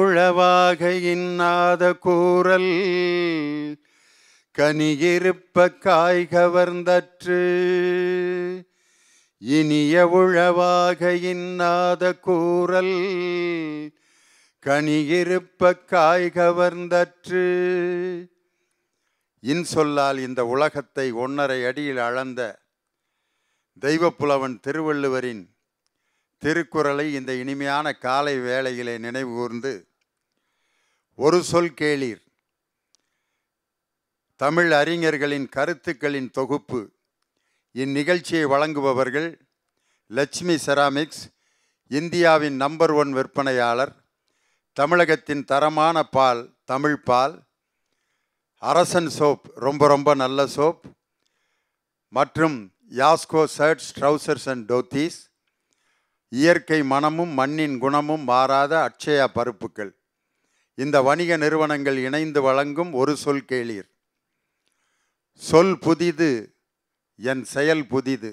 உழவாக இன்னாத கூறல் கனியிருப்ப காய் கவர்ந்தற்று இனிய உழவாக இன்னாத கூறல் கனியிருப்ப காய் கவர்ந்தற்று இன்சொல்லால் இந்த உலகத்தை ஒன்னரை அடியில் அளந்த தெய்வப்புலவன் திருவள்ளுவரின் திருக்குறளை இந்த இனிமையான காலை வேளையிலே நினைவு கூர்ந்து ஒரு சொல் கேளீர் தமிழ் அறிஞர்களின் கருத்துக்களின் தொகுப்பு இந்நிகழ்ச்சியை வழங்குபவர்கள் லட்சுமி செராமிக்ஸ் இந்தியாவின் நம்பர் ஒன் விற்பனையாளர் தமிழகத்தின் தரமான பால் தமிழ் பால் அரசன் சோப் ரொம்ப ரொம்ப நல்ல சோப் மற்றும் யாஸ்கோ ஷர்ட்ஸ் ட்ரௌசர்ஸ் அண்ட் டோத்தீஸ் இயற்கை மனமும் மண்ணின் குணமும் மாறாத அட்சயா பருப்புகள் இந்த வணிக நிறுவனங்கள் இணைந்து வழங்கும் ஒரு சொல் கேளீர் சொல் புதிது என் செயல் புதிது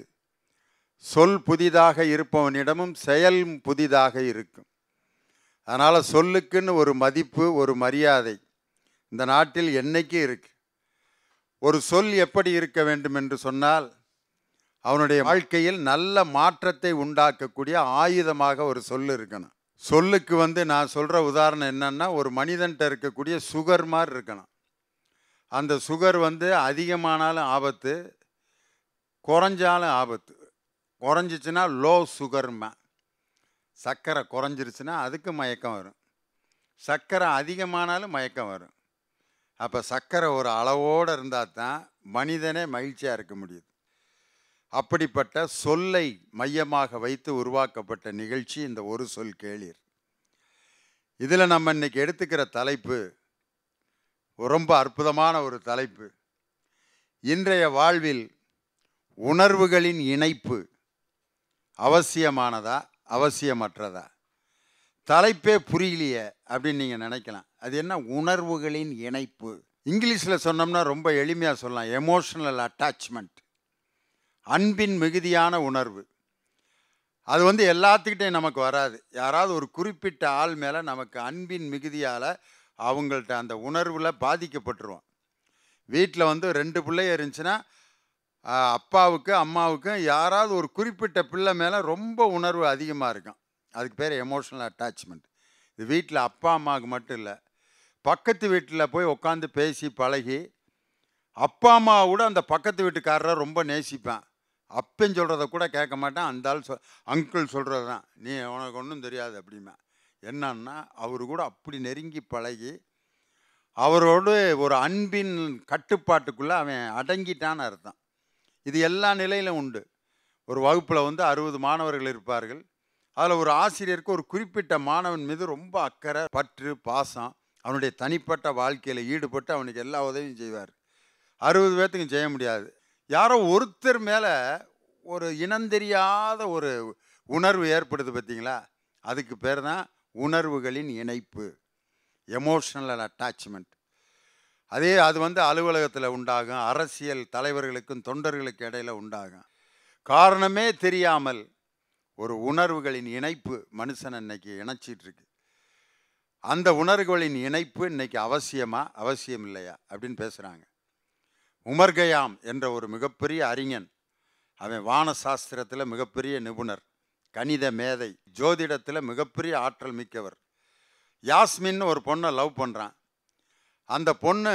சொல் புதிதாக இருப்பவனிடமும் செயல் புதிதாக இருக்கும் அதனால் சொல்லுக்குன்னு ஒரு மதிப்பு ஒரு மரியாதை இந்த நாட்டில் என்றைக்கு இருக்கு ஒரு சொல் எப்படி இருக்க வேண்டும் என்று சொன்னால் அவனுடைய வாழ்க்கையில் நல்ல மாற்றத்தை உண்டாக்கக்கூடிய ஆயுதமாக ஒரு சொல் இருக்கணும் சொல்லுக்கு வந்து நான் சொல்கிற உதாரணம் என்னென்னா ஒரு மனிதன்கிட்ட இருக்கக்கூடிய சுகர் மாதிரி இருக்கணும் அந்த சுகர் வந்து அதிகமானாலும் ஆபத்து குறைஞ்சாலும் ஆபத்து குறைஞ்சிச்சின்னா லோ சுகர்மா சர்க்கரை குறைஞ்சிருச்சுன்னா அதுக்கு மயக்கம் வரும் சர்க்கரை அதிகமானாலும் மயக்கம் வரும் அப்போ சர்க்கரை ஒரு அளவோடு இருந்தால் தான் மனிதனே மகிழ்ச்சியாக இருக்க முடியுது அப்படிப்பட்ட சொல்லை மையமாக வைத்து உருவாக்கப்பட்ட நிகழ்ச்சி இந்த ஒரு சொல் கேளீர் இதில் நம்ம இன்னைக்கு எடுத்துக்கிற தலைப்பு ரொம்ப அற்புதமான ஒரு தலைப்பு இன்றைய வாழ்வில் உணர்வுகளின் இணைப்பு அவசியமானதா அவசியமற்றதா தலைப்பே புரியலையே அப்படின்னு நீங்கள் நினைக்கலாம் அது என்ன உணர்வுகளின் இணைப்பு இங்கிலீஷில் சொன்னோம்னா ரொம்ப எளிமையாக சொல்லலாம் எமோஷனல் அட்டாச்மெண்ட் அன்பின் மிகுதியான உணர்வு அது வந்து எல்லாத்துக்கிட்டே நமக்கு வராது யாராவது ஒரு குறிப்பிட்ட ஆள் மேலே நமக்கு அன்பின் மிகுதியால் அவங்கள்ட்ட அந்த உணர்வில் பாதிக்கப்பட்டுருவோம் வீட்டில் வந்து ரெண்டு பிள்ளைய இருந்துச்சுன்னா அப்பாவுக்கு அம்மாவுக்கும் யாராவது ஒரு குறிப்பிட்ட பிள்ளை மேலே ரொம்ப உணர்வு அதிகமாக இருக்கும் அதுக்கு பேர் எமோஷனல் அட்டாச்மெண்ட் இது வீட்டில் அப்பா அம்மாவுக்கு மட்டும் இல்லை பக்கத்து வீட்டில் போய் உட்காந்து பேசி பழகி அப்பா அம்மாவை கூட அந்த பக்கத்து வீட்டுக்காரரை ரொம்ப நேசிப்பேன் அப்பன் சொல்கிறத கூட கேட்க மாட்டேன் அந்த ஆள் அங்கிள் சொல்கிறது தான் நீ உனக்கு ஒன்றும் தெரியாது அப்படிமா என்னன்னா அவர் கூட அப்படி நெருங்கி பழகி அவரோடு ஒரு அன்பின் கட்டுப்பாட்டுக்குள்ளே அவன் அடங்கிட்டான்னு அர்த்தம் இது எல்லா நிலையிலும் உண்டு ஒரு வகுப்பில் வந்து அறுபது மாணவர்கள் இருப்பார்கள் அதில் ஒரு ஆசிரியருக்கு ஒரு குறிப்பிட்ட மாணவன் மீது ரொம்ப அக்கறை பற்று பாசம் அவனுடைய தனிப்பட்ட வாழ்க்கையில் ஈடுபட்டு அவனுக்கு எல்லா உதவியும் செய்வார் அறுபது பேர்த்துக்கும் செய்ய முடியாது யாரோ ஒருத்தர் மேலே ஒரு இனந்தெரியாத ஒரு உணர்வு ஏற்படுது பார்த்தீங்களா அதுக்கு பேர் தான் உணர்வுகளின் இணைப்பு எமோஷ்னல் அட்டாச்மெண்ட் அதே அது வந்து அலுவலகத்தில் உண்டாகும் அரசியல் தலைவர்களுக்கும் தொண்டர்களுக்கு இடையில் உண்டாகும் காரணமே தெரியாமல் ஒரு உணர்வுகளின் இணைப்பு மனுஷன் இன்னைக்கு இணைச்சிட்ருக்கு அந்த உணர்வுகளின் இணைப்பு இன்னைக்கு அவசியமா அவசியம் இல்லையா அப்படின்னு பேசுகிறாங்க உமர்கயாம் என்ற ஒரு மிகப்பெரிய அறிஞன் அவன் வான சாஸ்திரத்தில் மிகப்பெரிய நிபுணர் கணித மேதை ஜோதிடத்தில் மிகப்பெரிய ஆற்றல் மிக்கவர் யாஸ்மின் ஒரு பொண்ணை லவ் பண்ணுறான் அந்த பொண்ணு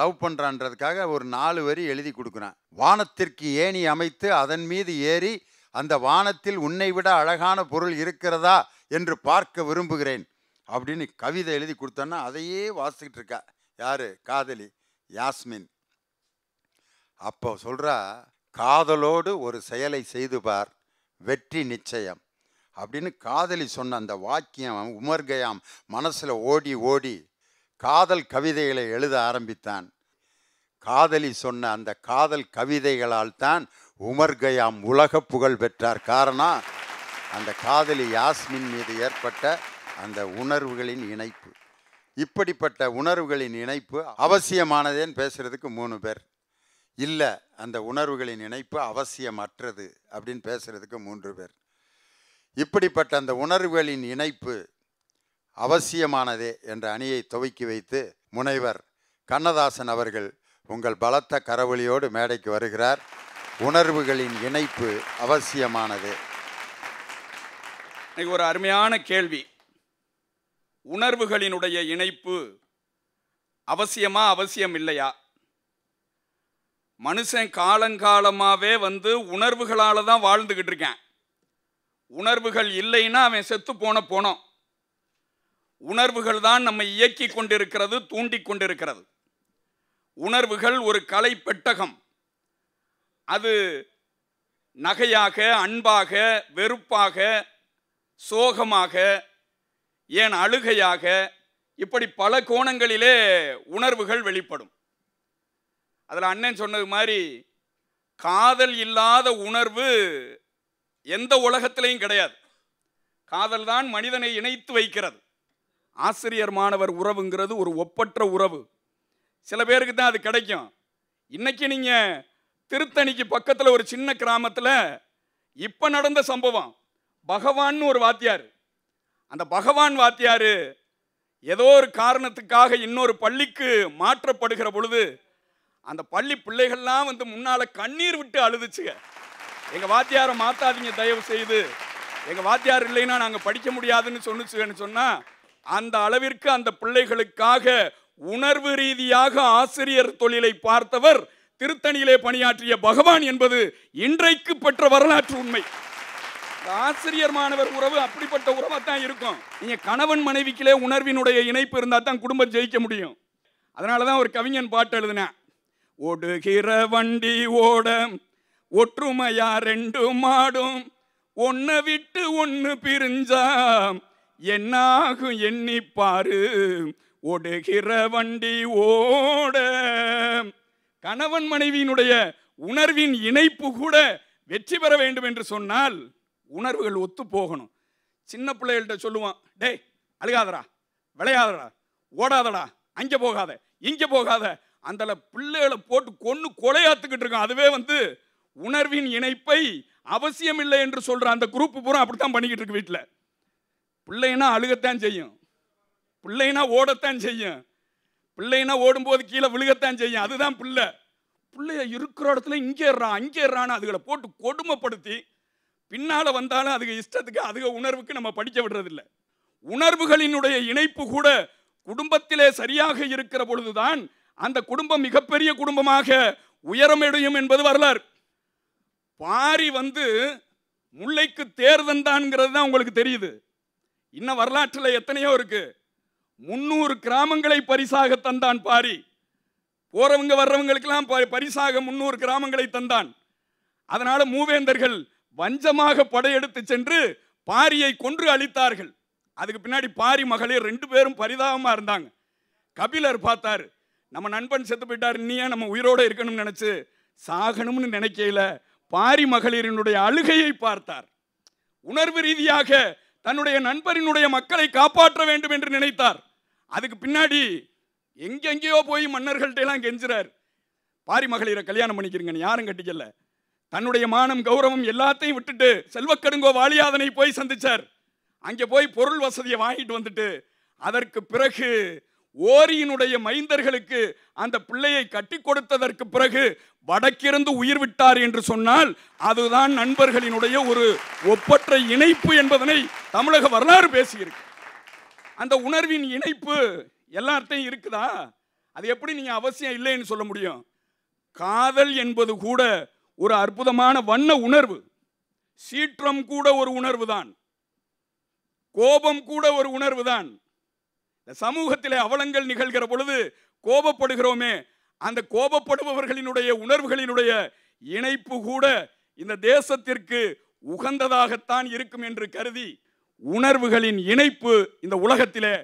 லவ் பண்ணுறான்றதுக்காக ஒரு நாலு வரி எழுதி கொடுக்குறான் வானத்திற்கு ஏணி அமைத்து அதன் மீது ஏறி அந்த வானத்தில் உன்னை விட அழகான பொருள் இருக்கிறதா என்று பார்க்க விரும்புகிறேன் அப்படின்னு கவிதை எழுதி கொடுத்தோன்னா அதையே வாசிக்கிட்டு இருக்கா யார் காதலி யாஸ்மின் அப்போ சொல்கிறா காதலோடு ஒரு செயலை செய்து பார் வெற்றி நிச்சயம் அப்படின்னு காதலி சொன்ன அந்த வாக்கியம் உமர்கயாம் மனசில் ஓடி ஓடி காதல் கவிதைகளை எழுத ஆரம்பித்தான் காதலி சொன்ன அந்த காதல் கவிதைகளால் தான் உமர்கயாம் உலக புகழ் பெற்றார் காரணம் அந்த காதலி யாஸ்மின் மீது ஏற்பட்ட அந்த உணர்வுகளின் இணைப்பு இப்படிப்பட்ட உணர்வுகளின் இணைப்பு அவசியமானதேன்னு பேசுகிறதுக்கு மூணு பேர் இல்லை அந்த உணர்வுகளின் இணைப்பு அவசியமற்றது அப்படின்னு பேசுகிறதுக்கு மூன்று பேர் இப்படிப்பட்ட அந்த உணர்வுகளின் இணைப்பு அவசியமானதே என்ற அணியை துவக்கி வைத்து முனைவர் கண்ணதாசன் அவர்கள் உங்கள் பலத்த கரவழியோடு மேடைக்கு வருகிறார் உணர்வுகளின் இணைப்பு அவசியமானது இன்னைக்கு ஒரு அருமையான கேள்வி உணர்வுகளினுடைய இணைப்பு அவசியமா அவசியம் இல்லையா மனுஷன் காலங்காலமாகவே வந்து உணர்வுகளால் தான் வாழ்ந்துக்கிட்டு இருக்கேன் உணர்வுகள் இல்லைன்னா அவன் செத்து போன போனோம் உணர்வுகள் தான் நம்ம இயக்கி கொண்டிருக்கிறது தூண்டி கொண்டிருக்கிறது உணர்வுகள் ஒரு கலை பெட்டகம் அது நகையாக அன்பாக வெறுப்பாக சோகமாக ஏன் அழுகையாக இப்படி பல கோணங்களிலே உணர்வுகள் வெளிப்படும் அதில் அண்ணன் சொன்னது மாதிரி காதல் இல்லாத உணர்வு எந்த உலகத்திலையும் கிடையாது காதல் தான் மனிதனை இணைத்து வைக்கிறது ஆசிரியர் மாணவர் உறவுங்கிறது ஒரு ஒப்பற்ற உறவு சில பேருக்கு தான் அது கிடைக்கும் இன்னைக்கு நீங்கள் திருத்தணிக்கு பக்கத்தில் ஒரு சின்ன கிராமத்தில் இப்போ நடந்த சம்பவம் பகவான்னு ஒரு வாத்தியார் அந்த பகவான் வாத்தியார் ஏதோ ஒரு காரணத்துக்காக இன்னொரு பள்ளிக்கு மாற்றப்படுகிற பொழுது அந்த பள்ளி பிள்ளைகள்லாம் வந்து முன்னால் கண்ணீர் விட்டு அழுதுச்சுங்க எங்கள் வாத்தியாரை மாற்றாதீங்க தயவு செய்து எங்கள் வாத்தியார் இல்லைன்னா நாங்கள் படிக்க முடியாதுன்னு சொன்னிச்சுன்னு சொன்னால் அந்த அளவிற்கு அந்த பிள்ளைகளுக்காக உணர்வு ரீதியாக ஆசிரியர் தொழிலை பார்த்தவர் திருத்தணியிலே பணியாற்றிய பகவான் என்பது இன்றைக்கு பெற்ற வரலாற்று உண்மை ஆசிரியர் மாணவர் உறவு அப்படிப்பட்ட உறவாக தான் இருக்கும் நீங்கள் கணவன் மனைவிக்கிலே உணர்வினுடைய இணைப்பு இருந்தால் தான் குடும்பம் ஜெயிக்க முடியும் அதனால தான் ஒரு கவிஞன் பாட்டு எழுதினேன் ஓடுகிற வண்டி ஓட ஒற்றுமையா ரெண்டு மாடும் ஒன்ன விட்டு ஒன்று பிரிஞ்சா என்னாகும் எண்ணி பாரு ஓடுகிற வண்டி ஓட கணவன் மனைவியினுடைய உணர்வின் இணைப்பு கூட வெற்றி பெற வேண்டும் என்று சொன்னால் உணர்வுகள் ஒத்து போகணும் சின்ன பிள்ளைகள்கிட்ட சொல்லுவான் டேய் அழுகாதடா விளையாதடா ஓடாதடா அங்கே போகாத இங்கே போகாத அந்த பிள்ளைகளை போட்டு கொன்று கொலையாத்துக்கிட்டு இருக்கான் அதுவே வந்து உணர்வின் இணைப்பை அவசியம் இல்லை என்று சொல்கிற அந்த குரூப் பூரா அப்படித்தான் பண்ணிக்கிட்டு இருக்கு வீட்டில் பிள்ளைனா அழுகத்தான் செய்யும் பிள்ளைனா ஓடத்தான் செய்யும் பிள்ளைனா ஓடும்போது கீழே விழுகத்தான் செய்யும் அதுதான் பிள்ளை பிள்ளைய இருக்கிற இடத்துல இங்கேறான் அங்கேறான்னு அதுகளை போட்டு கொடுமைப்படுத்தி பின்னால் வந்தாலும் அதுக்கு இஷ்டத்துக்கு அதுக உணர்வுக்கு நம்ம படிக்க விடுறதில்ல உணர்வுகளினுடைய இணைப்பு கூட குடும்பத்திலே சரியாக இருக்கிற பொழுதுதான் அந்த குடும்பம் மிகப்பெரிய குடும்பமாக உயரமடையும் என்பது வரலாறு பாரி வந்து முல்லைக்கு தேர் தான் உங்களுக்கு தெரியுது இன்னும் வரலாற்றில் எத்தனையோ இருக்கு முந்நூறு கிராமங்களை பரிசாக தந்தான் பாரி போறவங்க வர்றவங்களுக்கெல்லாம் பரிசாக முந்நூறு கிராமங்களை தந்தான் அதனால மூவேந்தர்கள் வஞ்சமாக படையெடுத்து சென்று பாரியை கொன்று அழித்தார்கள் அதுக்கு பின்னாடி பாரி மகளிர் ரெண்டு பேரும் பரிதாபமாக இருந்தாங்க கபிலர் பார்த்தாரு நம்ம நண்பன் செத்து போயிட்டார் இன்னியா நம்ம உயிரோடு இருக்கணும்னு நினச்சி சாகணும்னு நினைக்கையில பாரி மகளிரினுடைய அழுகையை பார்த்தார் உணர்வு ரீதியாக தன்னுடைய நண்பரினுடைய மக்களை காப்பாற்ற வேண்டும் என்று நினைத்தார் அதுக்கு பின்னாடி எங்கெங்கேயோ போய் மன்னர்கள்ட்டெல்லாம் கெஞ்சுறார் பாரி மகளிரை கல்யாணம் பண்ணிக்கிறீங்கன்னு யாரும் கட்டிக்கல தன்னுடைய மானம் கௌரவம் எல்லாத்தையும் விட்டுட்டு செல்வக்கடுங்கோ வாலியாதனை போய் சந்திச்சார் அங்கே போய் பொருள் வசதியை வாங்கிட்டு வந்துட்டு அதற்கு பிறகு ஓரியினுடைய மைந்தர்களுக்கு அந்த பிள்ளையை கட்டி கொடுத்ததற்கு பிறகு வடக்கிருந்து உயிர் விட்டார் என்று சொன்னால் அதுதான் நண்பர்களினுடைய ஒரு ஒப்பற்ற இணைப்பு என்பதனை தமிழக வரலாறு பேசியிருக்கு அந்த உணர்வின் இணைப்பு எல்லார்ட்டையும் இருக்குதா அது எப்படி நீங்கள் அவசியம் இல்லைன்னு சொல்ல முடியும் காதல் என்பது கூட ஒரு அற்புதமான வண்ண உணர்வு சீற்றம் கூட ஒரு உணர்வு தான் கோபம் கூட ஒரு உணர்வு தான் இந்த சமூகத்திலே அவலங்கள் நிகழ்கிற பொழுது கோபப்படுகிறோமே அந்த கோபப்படுபவர்களினுடைய உணர்வுகளினுடைய இணைப்பு கூட இந்த தேசத்திற்கு உகந்ததாகத்தான் இருக்கும் என்று கருதி உணர்வுகளின் இணைப்பு இந்த உலகத்திலே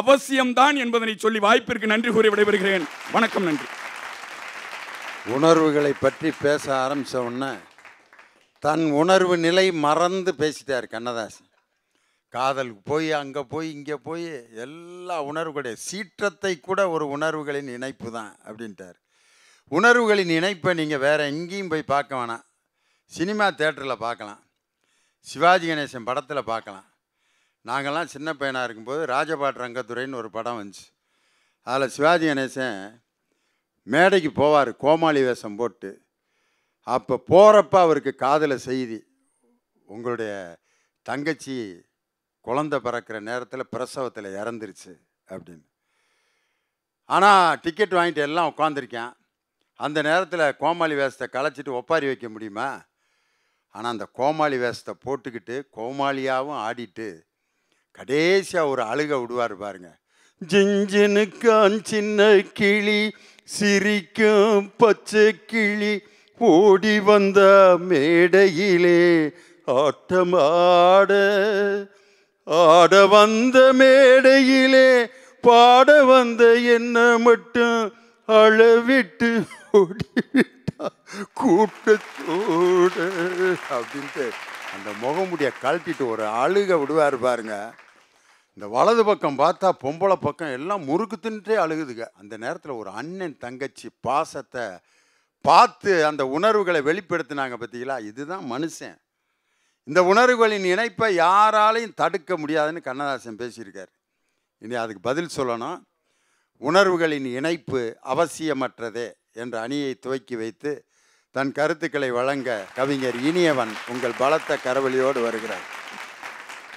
அவசியம்தான் என்பதனை சொல்லி வாய்ப்பிற்கு நன்றி கூறி விடைபெறுகிறேன் வணக்கம் நன்றி உணர்வுகளை பற்றி பேச ஆரம்பித்த உடனே தன் உணர்வு நிலை மறந்து பேசிட்டார் கண்ணதாசன் காதலுக்கு போய் அங்கே போய் இங்கே போய் எல்லா உணர்வுகளுடைய சீற்றத்தை கூட ஒரு உணர்வுகளின் இணைப்பு தான் அப்படின்ட்டார் உணர்வுகளின் இணைப்பை நீங்கள் வேறு எங்கேயும் போய் பார்க்க வேணாம் சினிமா தேட்டரில் பார்க்கலாம் சிவாஜி கணேசன் படத்தில் பார்க்கலாம் நாங்கள்லாம் சின்ன பையனாக இருக்கும்போது ராஜபாட் ரங்கத்துறைன்னு ஒரு படம் வந்துச்சு அதில் சிவாஜி கணேசன் மேடைக்கு போவார் கோமாளி வேஷம் போட்டு அப்போ போகிறப்ப அவருக்கு காதலை செய்தி உங்களுடைய தங்கச்சி குழந்த பிறக்கிற நேரத்தில் பிரசவத்தில் இறந்துருச்சு அப்படின்னு ஆனால் டிக்கெட் வாங்கிட்டு எல்லாம் உட்காந்துருக்கேன் அந்த நேரத்தில் கோமாளி வேஷத்தை களைச்சிட்டு ஒப்பாரி வைக்க முடியுமா ஆனால் அந்த கோமாளி வேஷத்தை போட்டுக்கிட்டு கோமாளியாகவும் ஆடிட்டு கடைசியாக ஒரு அழுகை விடுவார் பாருங்க ஜிஞ்சினுக்கான் சின்ன கிளி சிரிக்கும் பச்சை கிளி ஓடி வந்த மேடையிலே ஆட்டமாட ஆட வந்த மேடையிலே பாட வந்த என்ன மட்டும் அளவிட்டு ஓடிவிட்டா கூட்டத்தோடு அப்படின்ட்டு அந்த முகமுடிய கழட்டிட்டு ஒரு அழுக விடுவார் பாருங்க இந்த வலது பக்கம் பார்த்தா பொம்பளை பக்கம் எல்லாம் முறுக்கு தின்ட்டே அழுகுதுங்க அந்த நேரத்தில் ஒரு அண்ணன் தங்கச்சி பாசத்தை பார்த்து அந்த உணர்வுகளை வெளிப்படுத்தினாங்க பார்த்தீங்களா இதுதான் மனுஷன் இந்த உணர்வுகளின் இணைப்பை யாராலையும் தடுக்க முடியாதுன்னு கண்ணதாசன் பேசியிருக்கார் இனி அதுக்கு பதில் சொல்லணும் உணர்வுகளின் இணைப்பு அவசியமற்றதே என்ற அணியை துவக்கி வைத்து தன் கருத்துக்களை வழங்க கவிஞர் இனியவன் உங்கள் பலத்த கரவழியோடு வருகிறார்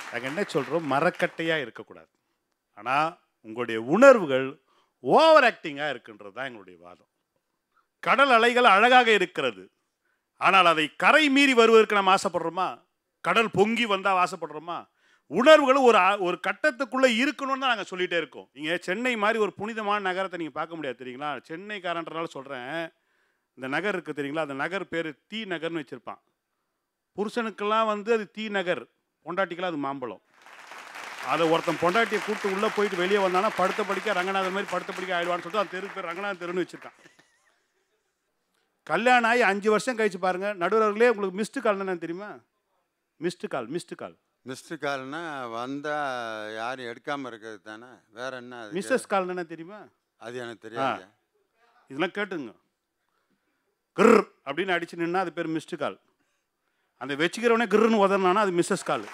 நாங்கள் என்ன சொல்கிறோம் மரக்கட்டையாக இருக்கக்கூடாது ஆனால் உங்களுடைய உணர்வுகள் ஓவர் ஆக்டிங்காக இருக்குன்றது தான் எங்களுடைய வாதம் கடல் அலைகள் அழகாக இருக்கிறது ஆனால் அதை கரை மீறி வருவதற்கு நாம் ஆசைப்படுறோமா கடல் பொங்கி வந்தால் ஆசைப்படுறோமா உணர்வுகள் ஒரு ஒரு கட்டத்துக்குள்ளே இருக்கணும்னு தான் நாங்கள் சொல்லிகிட்டே இருக்கோம் இங்கே சென்னை மாதிரி ஒரு புனிதமான நகரத்தை நீங்கள் பார்க்க முடியாது தெரியுங்களா சென்னைக்காரன்றனால சொல்கிறேன் இந்த நகர் இருக்குது தெரியுங்களா அந்த நகர் பேர் தீ நகர்னு வச்சுருப்பான் புருஷனுக்கெல்லாம் வந்து அது தீ நகர் பொண்டாட்டிக்கெல்லாம் அது மாம்பழம் அதை ஒருத்தன் பொண்டாட்டியை கூப்பிட்டு உள்ளே போயிட்டு வெளியே வந்தானா படுத்த படிக்க ரங்கநாதன் மாதிரி படுத்த படிக்க ஆயிடுவான்னு சொல்லிட்டு அந்த தெரு பேர் ரங்கநாதன் தெருன்னு வச்சுருக்கான் கல்யாணம் ஆகி அஞ்சு வருஷம் கழிச்சு பாருங்கள் நடுவர்களே உங்களுக்கு மிஸ்டு கல்யாணம் தெரியுமா missed call missed call missed கால்னா வந்தால் யாரும் எடுக்காமல் இருக்கிறது தானே வேற என்ன மிஸ்ஸஸ் கால் என்ன தெரியுமா அது எனக்கு தெரியாது இதெல்லாம் கேட்டுங்க கிர் அப்படின்னு அடிச்சு நின்னா அது பேர் மிஸ்டு கால் அந்த வச்சுக்கிறவனே கிர்னு உதறனானா அது மிஸ்ஸஸ் கால்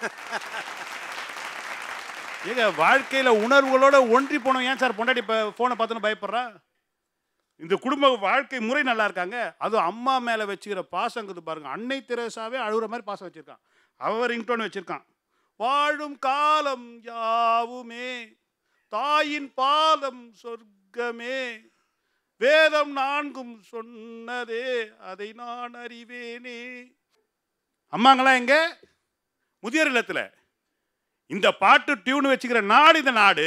ஏங்க வாழ்க்கையில் உணர்வுகளோட ஒன்றி போனோம் ஏன் சார் பொண்டாடி இப்போ ஃபோனை பார்த்தோன்னு பயப்படுறா இந்த குடும்ப வாழ்க்கை முறை நல்லா இருக்காங்க அதுவும் அம்மா மேலே வச்சுக்கிற பாசங்கிறது பாருங்கள் அன்னை திரேசாவே அழுகிற மாதிரி பாசம் வச்சுருக்கான் அவர் ரிங்டோன் வச்சிருக்கான் வாழும் காலம் யாவுமே தாயின் பாலம் சொர்க்கமே வேதம் நான்கும் சொன்னதே அதை நான் அறிவேனே அம்மாங்களாம் எங்கே முதியோர் இல்லத்தில் இந்த பாட்டு டியூன் வச்சுக்கிற நாடு இந்த நாடு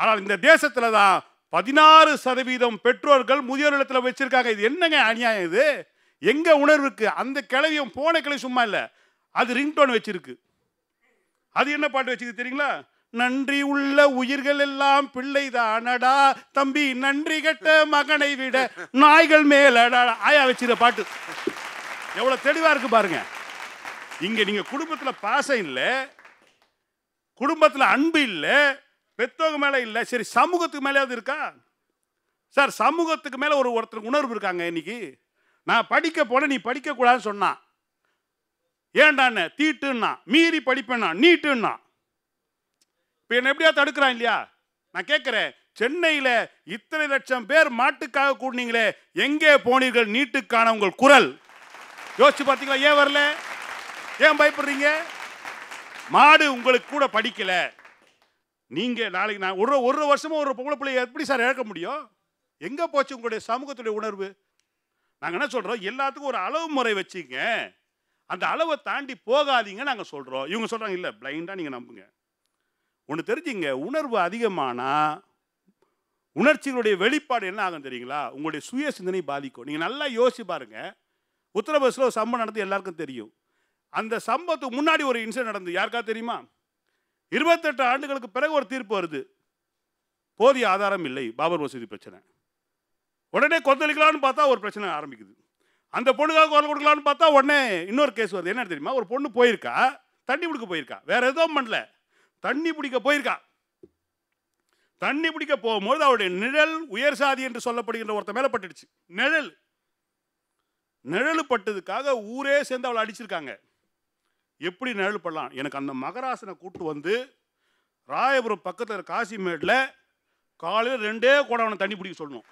ஆனால் இந்த தேசத்தில் தான் பதினாறு சதவீதம் பெற்றோர்கள் முதியோர் இல்லத்தில் வச்சுருக்காங்க இது என்னங்க அநியாயம் இது எங்கே உணர்வுக்கு அந்த கிளவியும் போன கிளவி சும்மா இல்லை அது ரிங்டோன் வச்சிருக்கு அது என்ன பாட்டு வச்சிருக்கு தெரியுங்களா நன்றி உள்ள உயிர்கள் எல்லாம் பிள்ளைதானடா தம்பி நன்றி கட்ட மகனை விட நாய்கள் மேலடா ஆயா வச்சிருக்க பாட்டு எவ்வளோ தெளிவாக இருக்கு பாருங்க இங்கே நீங்கள் குடும்பத்தில் பாசம் இல்லை குடும்பத்தில் அன்பு இல்லை பெத்தவங்க மேலே இல்லை சரி சமூகத்துக்கு மேலேயாவது இருக்கா சார் சமூகத்துக்கு மேலே ஒரு ஒருத்தருக்கு உணர்வு இருக்காங்க இன்னைக்கு நான் படிக்க போனேன் நீ படிக்கக்கூடாதுன்னு சொன்னான் ஏண்டாண்ணே தீட்டுன்னா மீறி படிப்பேண்ணா நீட்டுன்னா இப்போ என்னை எப்படியா தடுக்கிறான் இல்லையா நான் கேட்குறேன் சென்னையில் இத்தனை லட்சம் பேர் மாட்டுக்காக கூடினீங்களே எங்கே போனீர்கள் நீட்டுக்கான உங்கள் குரல் யோசிச்சு பார்த்தீங்களா ஏன் வரல ஏன் பயப்படுறீங்க மாடு உங்களுக்கு கூட படிக்கல நீங்கள் நாளைக்கு நான் ஒரு ஒரு வருஷமும் ஒரு பொம்பளை பிள்ளைய எப்படி சார் இழக்க முடியும் எங்கே போச்சு உங்களுடைய சமூகத்துடைய உணர்வு நாங்கள் என்ன சொல்கிறோம் எல்லாத்துக்கும் ஒரு அளவு முறை வச்சுங்க அந்த அளவை தாண்டி போகாதீங்க நாங்கள் சொல்கிறோம் இவங்க சொல்கிறாங்க இல்லை பிளைண்டாக நீங்கள் நம்புங்க ஒன்று தெரிஞ்சுங்க உணர்வு அதிகமானால் உணர்ச்சிகளுடைய வெளிப்பாடு என்ன ஆகும் தெரியுங்களா உங்களுடைய சுய சிந்தனை பாதிக்கும் நீங்கள் நல்லா யோசிச்சு பாருங்கள் உத்தரபிரதேசில் ஒரு சம்பவம் நடந்து எல்லாருக்கும் தெரியும் அந்த சம்பவத்துக்கு முன்னாடி ஒரு இன்சிடென்ட் நடந்து யாருக்கா தெரியுமா இருபத்தெட்டு ஆண்டுகளுக்கு பிறகு ஒரு தீர்ப்பு வருது போதிய ஆதாரம் இல்லை பாபர் மசூதி பிரச்சனை உடனே கொந்தளிக்கலான்னு பார்த்தா ஒரு பிரச்சனை ஆரம்பிக்குது அந்த பொண்ணுக்காக குரல் கொடுக்கலான்னு பார்த்தா உடனே இன்னொரு கேஸ் வருது என்ன தெரியுமா ஒரு பொண்ணு போயிருக்கா தண்ணி பிடிக்க போயிருக்கா வேற எதுவும் பண்ணல தண்ணி பிடிக்க போயிருக்கா தண்ணி பிடிக்க போகும்போது அவருடைய நிழல் உயர் சாதி என்று சொல்லப்படுகின்ற ஒருத்த மேலே பட்டுடுச்சு நிழல் நிழல் பட்டதுக்காக ஊரே சேர்ந்து அவளை அடிச்சிருக்காங்க எப்படி நிழல் பண்ணலாம் எனக்கு அந்த மகராசனை கூட்டு வந்து ராயபுரம் பக்கத்தில் காசிமேடில் காலையில் ரெண்டே கூட அவனை தண்ணி பிடிக்க சொல்லணும்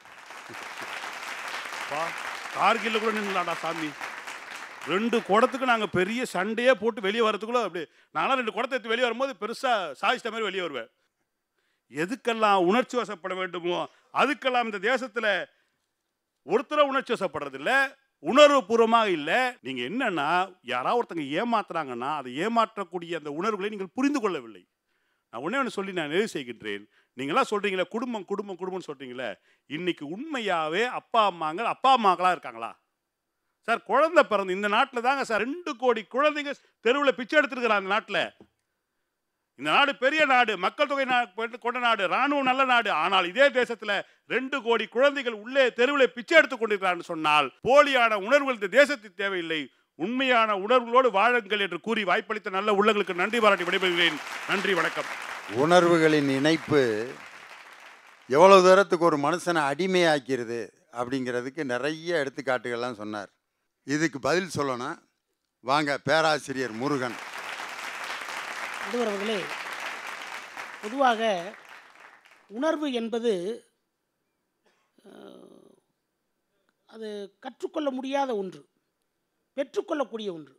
கார்கில்ல கூட நின்றுலாடா சாமி ரெண்டு குடத்துக்கு நாங்கள் பெரிய சண்டையே போட்டு வெளியே வரத்துக்குள்ளே அப்படி நானும் ரெண்டு குடத்தை எடுத்து வெளியே வரும்போது பெருசாக சாதிச்சிட்ட மாதிரி வெளியே வருவேன் எதுக்கெல்லாம் உணர்ச்சி வசப்பட வேண்டுமோ அதுக்கெல்லாம் இந்த தேசத்தில் ஒருத்தரை உணர்ச்சி இல்லை உணர்வு பூர்வமாக இல்லை நீங்கள் என்னென்னா யாராவது ஒருத்தங்க ஏமாத்துறாங்கன்னா அதை ஏமாற்றக்கூடிய அந்த உணர்வுகளை நீங்கள் புரிந்து கொள்ளவில்லை நான் உடனே ஒன்று சொல்லி நான் நிறைவு செய்கின்றேன் நீங்களாம் சொல்கிறீங்களே குடும்பம் குடும்பம் குடும்பம்னு சொல்கிறீங்களே இன்றைக்கி உண்மையாகவே அப்பா அம்மாங்கள் அப்பா அம்மாக்களாக இருக்காங்களா சார் குழந்தை பிறந்து இந்த நாட்டில் தாங்க சார் ரெண்டு கோடி குழந்தைங்க தெருவில் பிச்சை எடுத்துருக்குறாங்க அந்த நாட்டில் இந்த நாடு பெரிய நாடு மக்கள் தொகை கொண்ட நாடு ராணுவம் நல்ல நாடு ஆனால் இதே தேசத்தில் ரெண்டு கோடி குழந்தைகள் உள்ளே தெருவில் பிச்சை எடுத்துக் கொண்டிருக்கிறான்னு சொன்னால் போலியான உணர்வுகள் இந்த தேசத்துக்கு தேவையில்லை உண்மையான உணர்வுகளோடு வாழுங்கள் என்று கூறி வாய்ப்பளித்த நல்ல உள்ளங்களுக்கு நன்றி பாராட்டி விடைபெறுகிறேன் நன்றி வணக்கம் உணர்வுகளின் இணைப்பு எவ்வளவு தூரத்துக்கு ஒரு மனுஷனை அடிமையாக்கிறது அப்படிங்கிறதுக்கு நிறைய எடுத்துக்காட்டுகள்லாம் சொன்னார் இதுக்கு பதில் சொல்லணும் வாங்க பேராசிரியர் முருகன் நடுவர்களே பொதுவாக உணர்வு என்பது அது கற்றுக்கொள்ள முடியாத ஒன்று பெற்றுக்கொள்ளக்கூடிய ஒன்று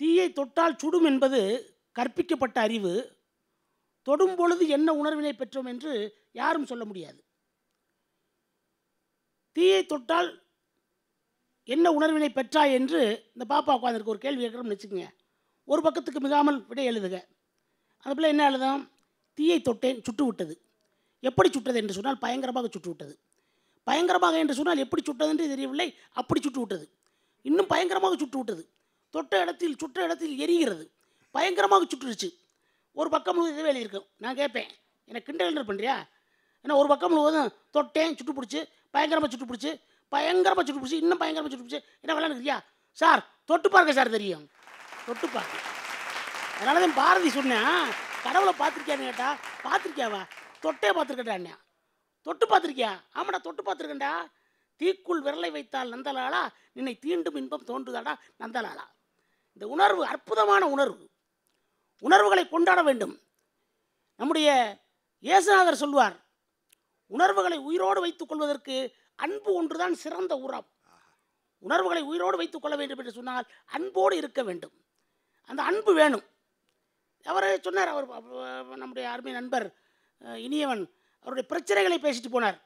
தீயை தொட்டால் சுடும் என்பது கற்பிக்கப்பட்ட அறிவு தொடும் பொழுது என்ன உணர்வினை பெற்றோம் என்று யாரும் சொல்ல முடியாது தீயை தொட்டால் என்ன உணர்வினை பெற்றாய் என்று இந்த பாப்பா உட்காந்துருக்கு ஒரு கேள்வி கேட்குறோம்னு வச்சுக்கோங்க ஒரு பக்கத்துக்கு மிகாமல் விடை எழுதுக அது போல் என்ன எழுதும் தீயை தொட்டேன் சுட்டு விட்டது எப்படி சுட்டது என்று சொன்னால் பயங்கரமாக சுட்டு விட்டது பயங்கரமாக என்று சொன்னால் எப்படி சுட்டது என்று தெரியவில்லை அப்படி சுட்டு விட்டது இன்னும் பயங்கரமாக சுட்டு விட்டது தொட்ட இடத்தில் சுட்ட இடத்தில் எரிகிறது பயங்கரமாக சுட்டுருச்சு ஒரு பக்கம் முழுவதும் வேலை இருக்கும் நான் கேட்பேன் என்னை கிண்டல் பண்ணுறியா ஏன்னா ஒரு பக்கம் முழுவதும் தொட்டேன் சுட்டு பிடிச்சி பயங்கரமாக சுட்டு பிடிச்சி பயங்கரமாக சுட்டு பிடிச்சி இன்னும் பயங்கரமாக சுட்டு பிடிச்சி என்ன விளாண்டுக்கிறியா சார் தொட்டு பார்க்க சார் தெரியும் தொட்டு பார்க்க அதனால தான் பாரதி சொன்னேன் கடவுளை பார்த்துருக்கியான்னு கேட்டால் பார்த்துருக்கியாவா தொட்டே அண்ணா தொட்டு பார்த்துருக்கியா ஆமாடா தொட்டு பார்த்துருக்கேன்டா தீக்குள் விரலை வைத்தால் நந்தலாளா நின்னை தீண்டும் இன்பம் தோன்றுதாடா நந்தலாளா இந்த உணர்வு அற்புதமான உணர்வு உணர்வுகளை கொண்டாட வேண்டும் நம்முடைய இயேசுநாதர் சொல்வார் உணர்வுகளை உயிரோடு வைத்துக் கொள்வதற்கு அன்பு ஒன்றுதான் சிறந்த உரம் உணர்வுகளை உயிரோடு வைத்துக் கொள்ள வேண்டும் என்று சொன்னால் அன்போடு இருக்க வேண்டும் அந்த அன்பு வேணும் அவர் சொன்னார் அவர் நம்முடைய அருமை நண்பர் இனியவன் அவருடைய பிரச்சனைகளை பேசிட்டு போனார்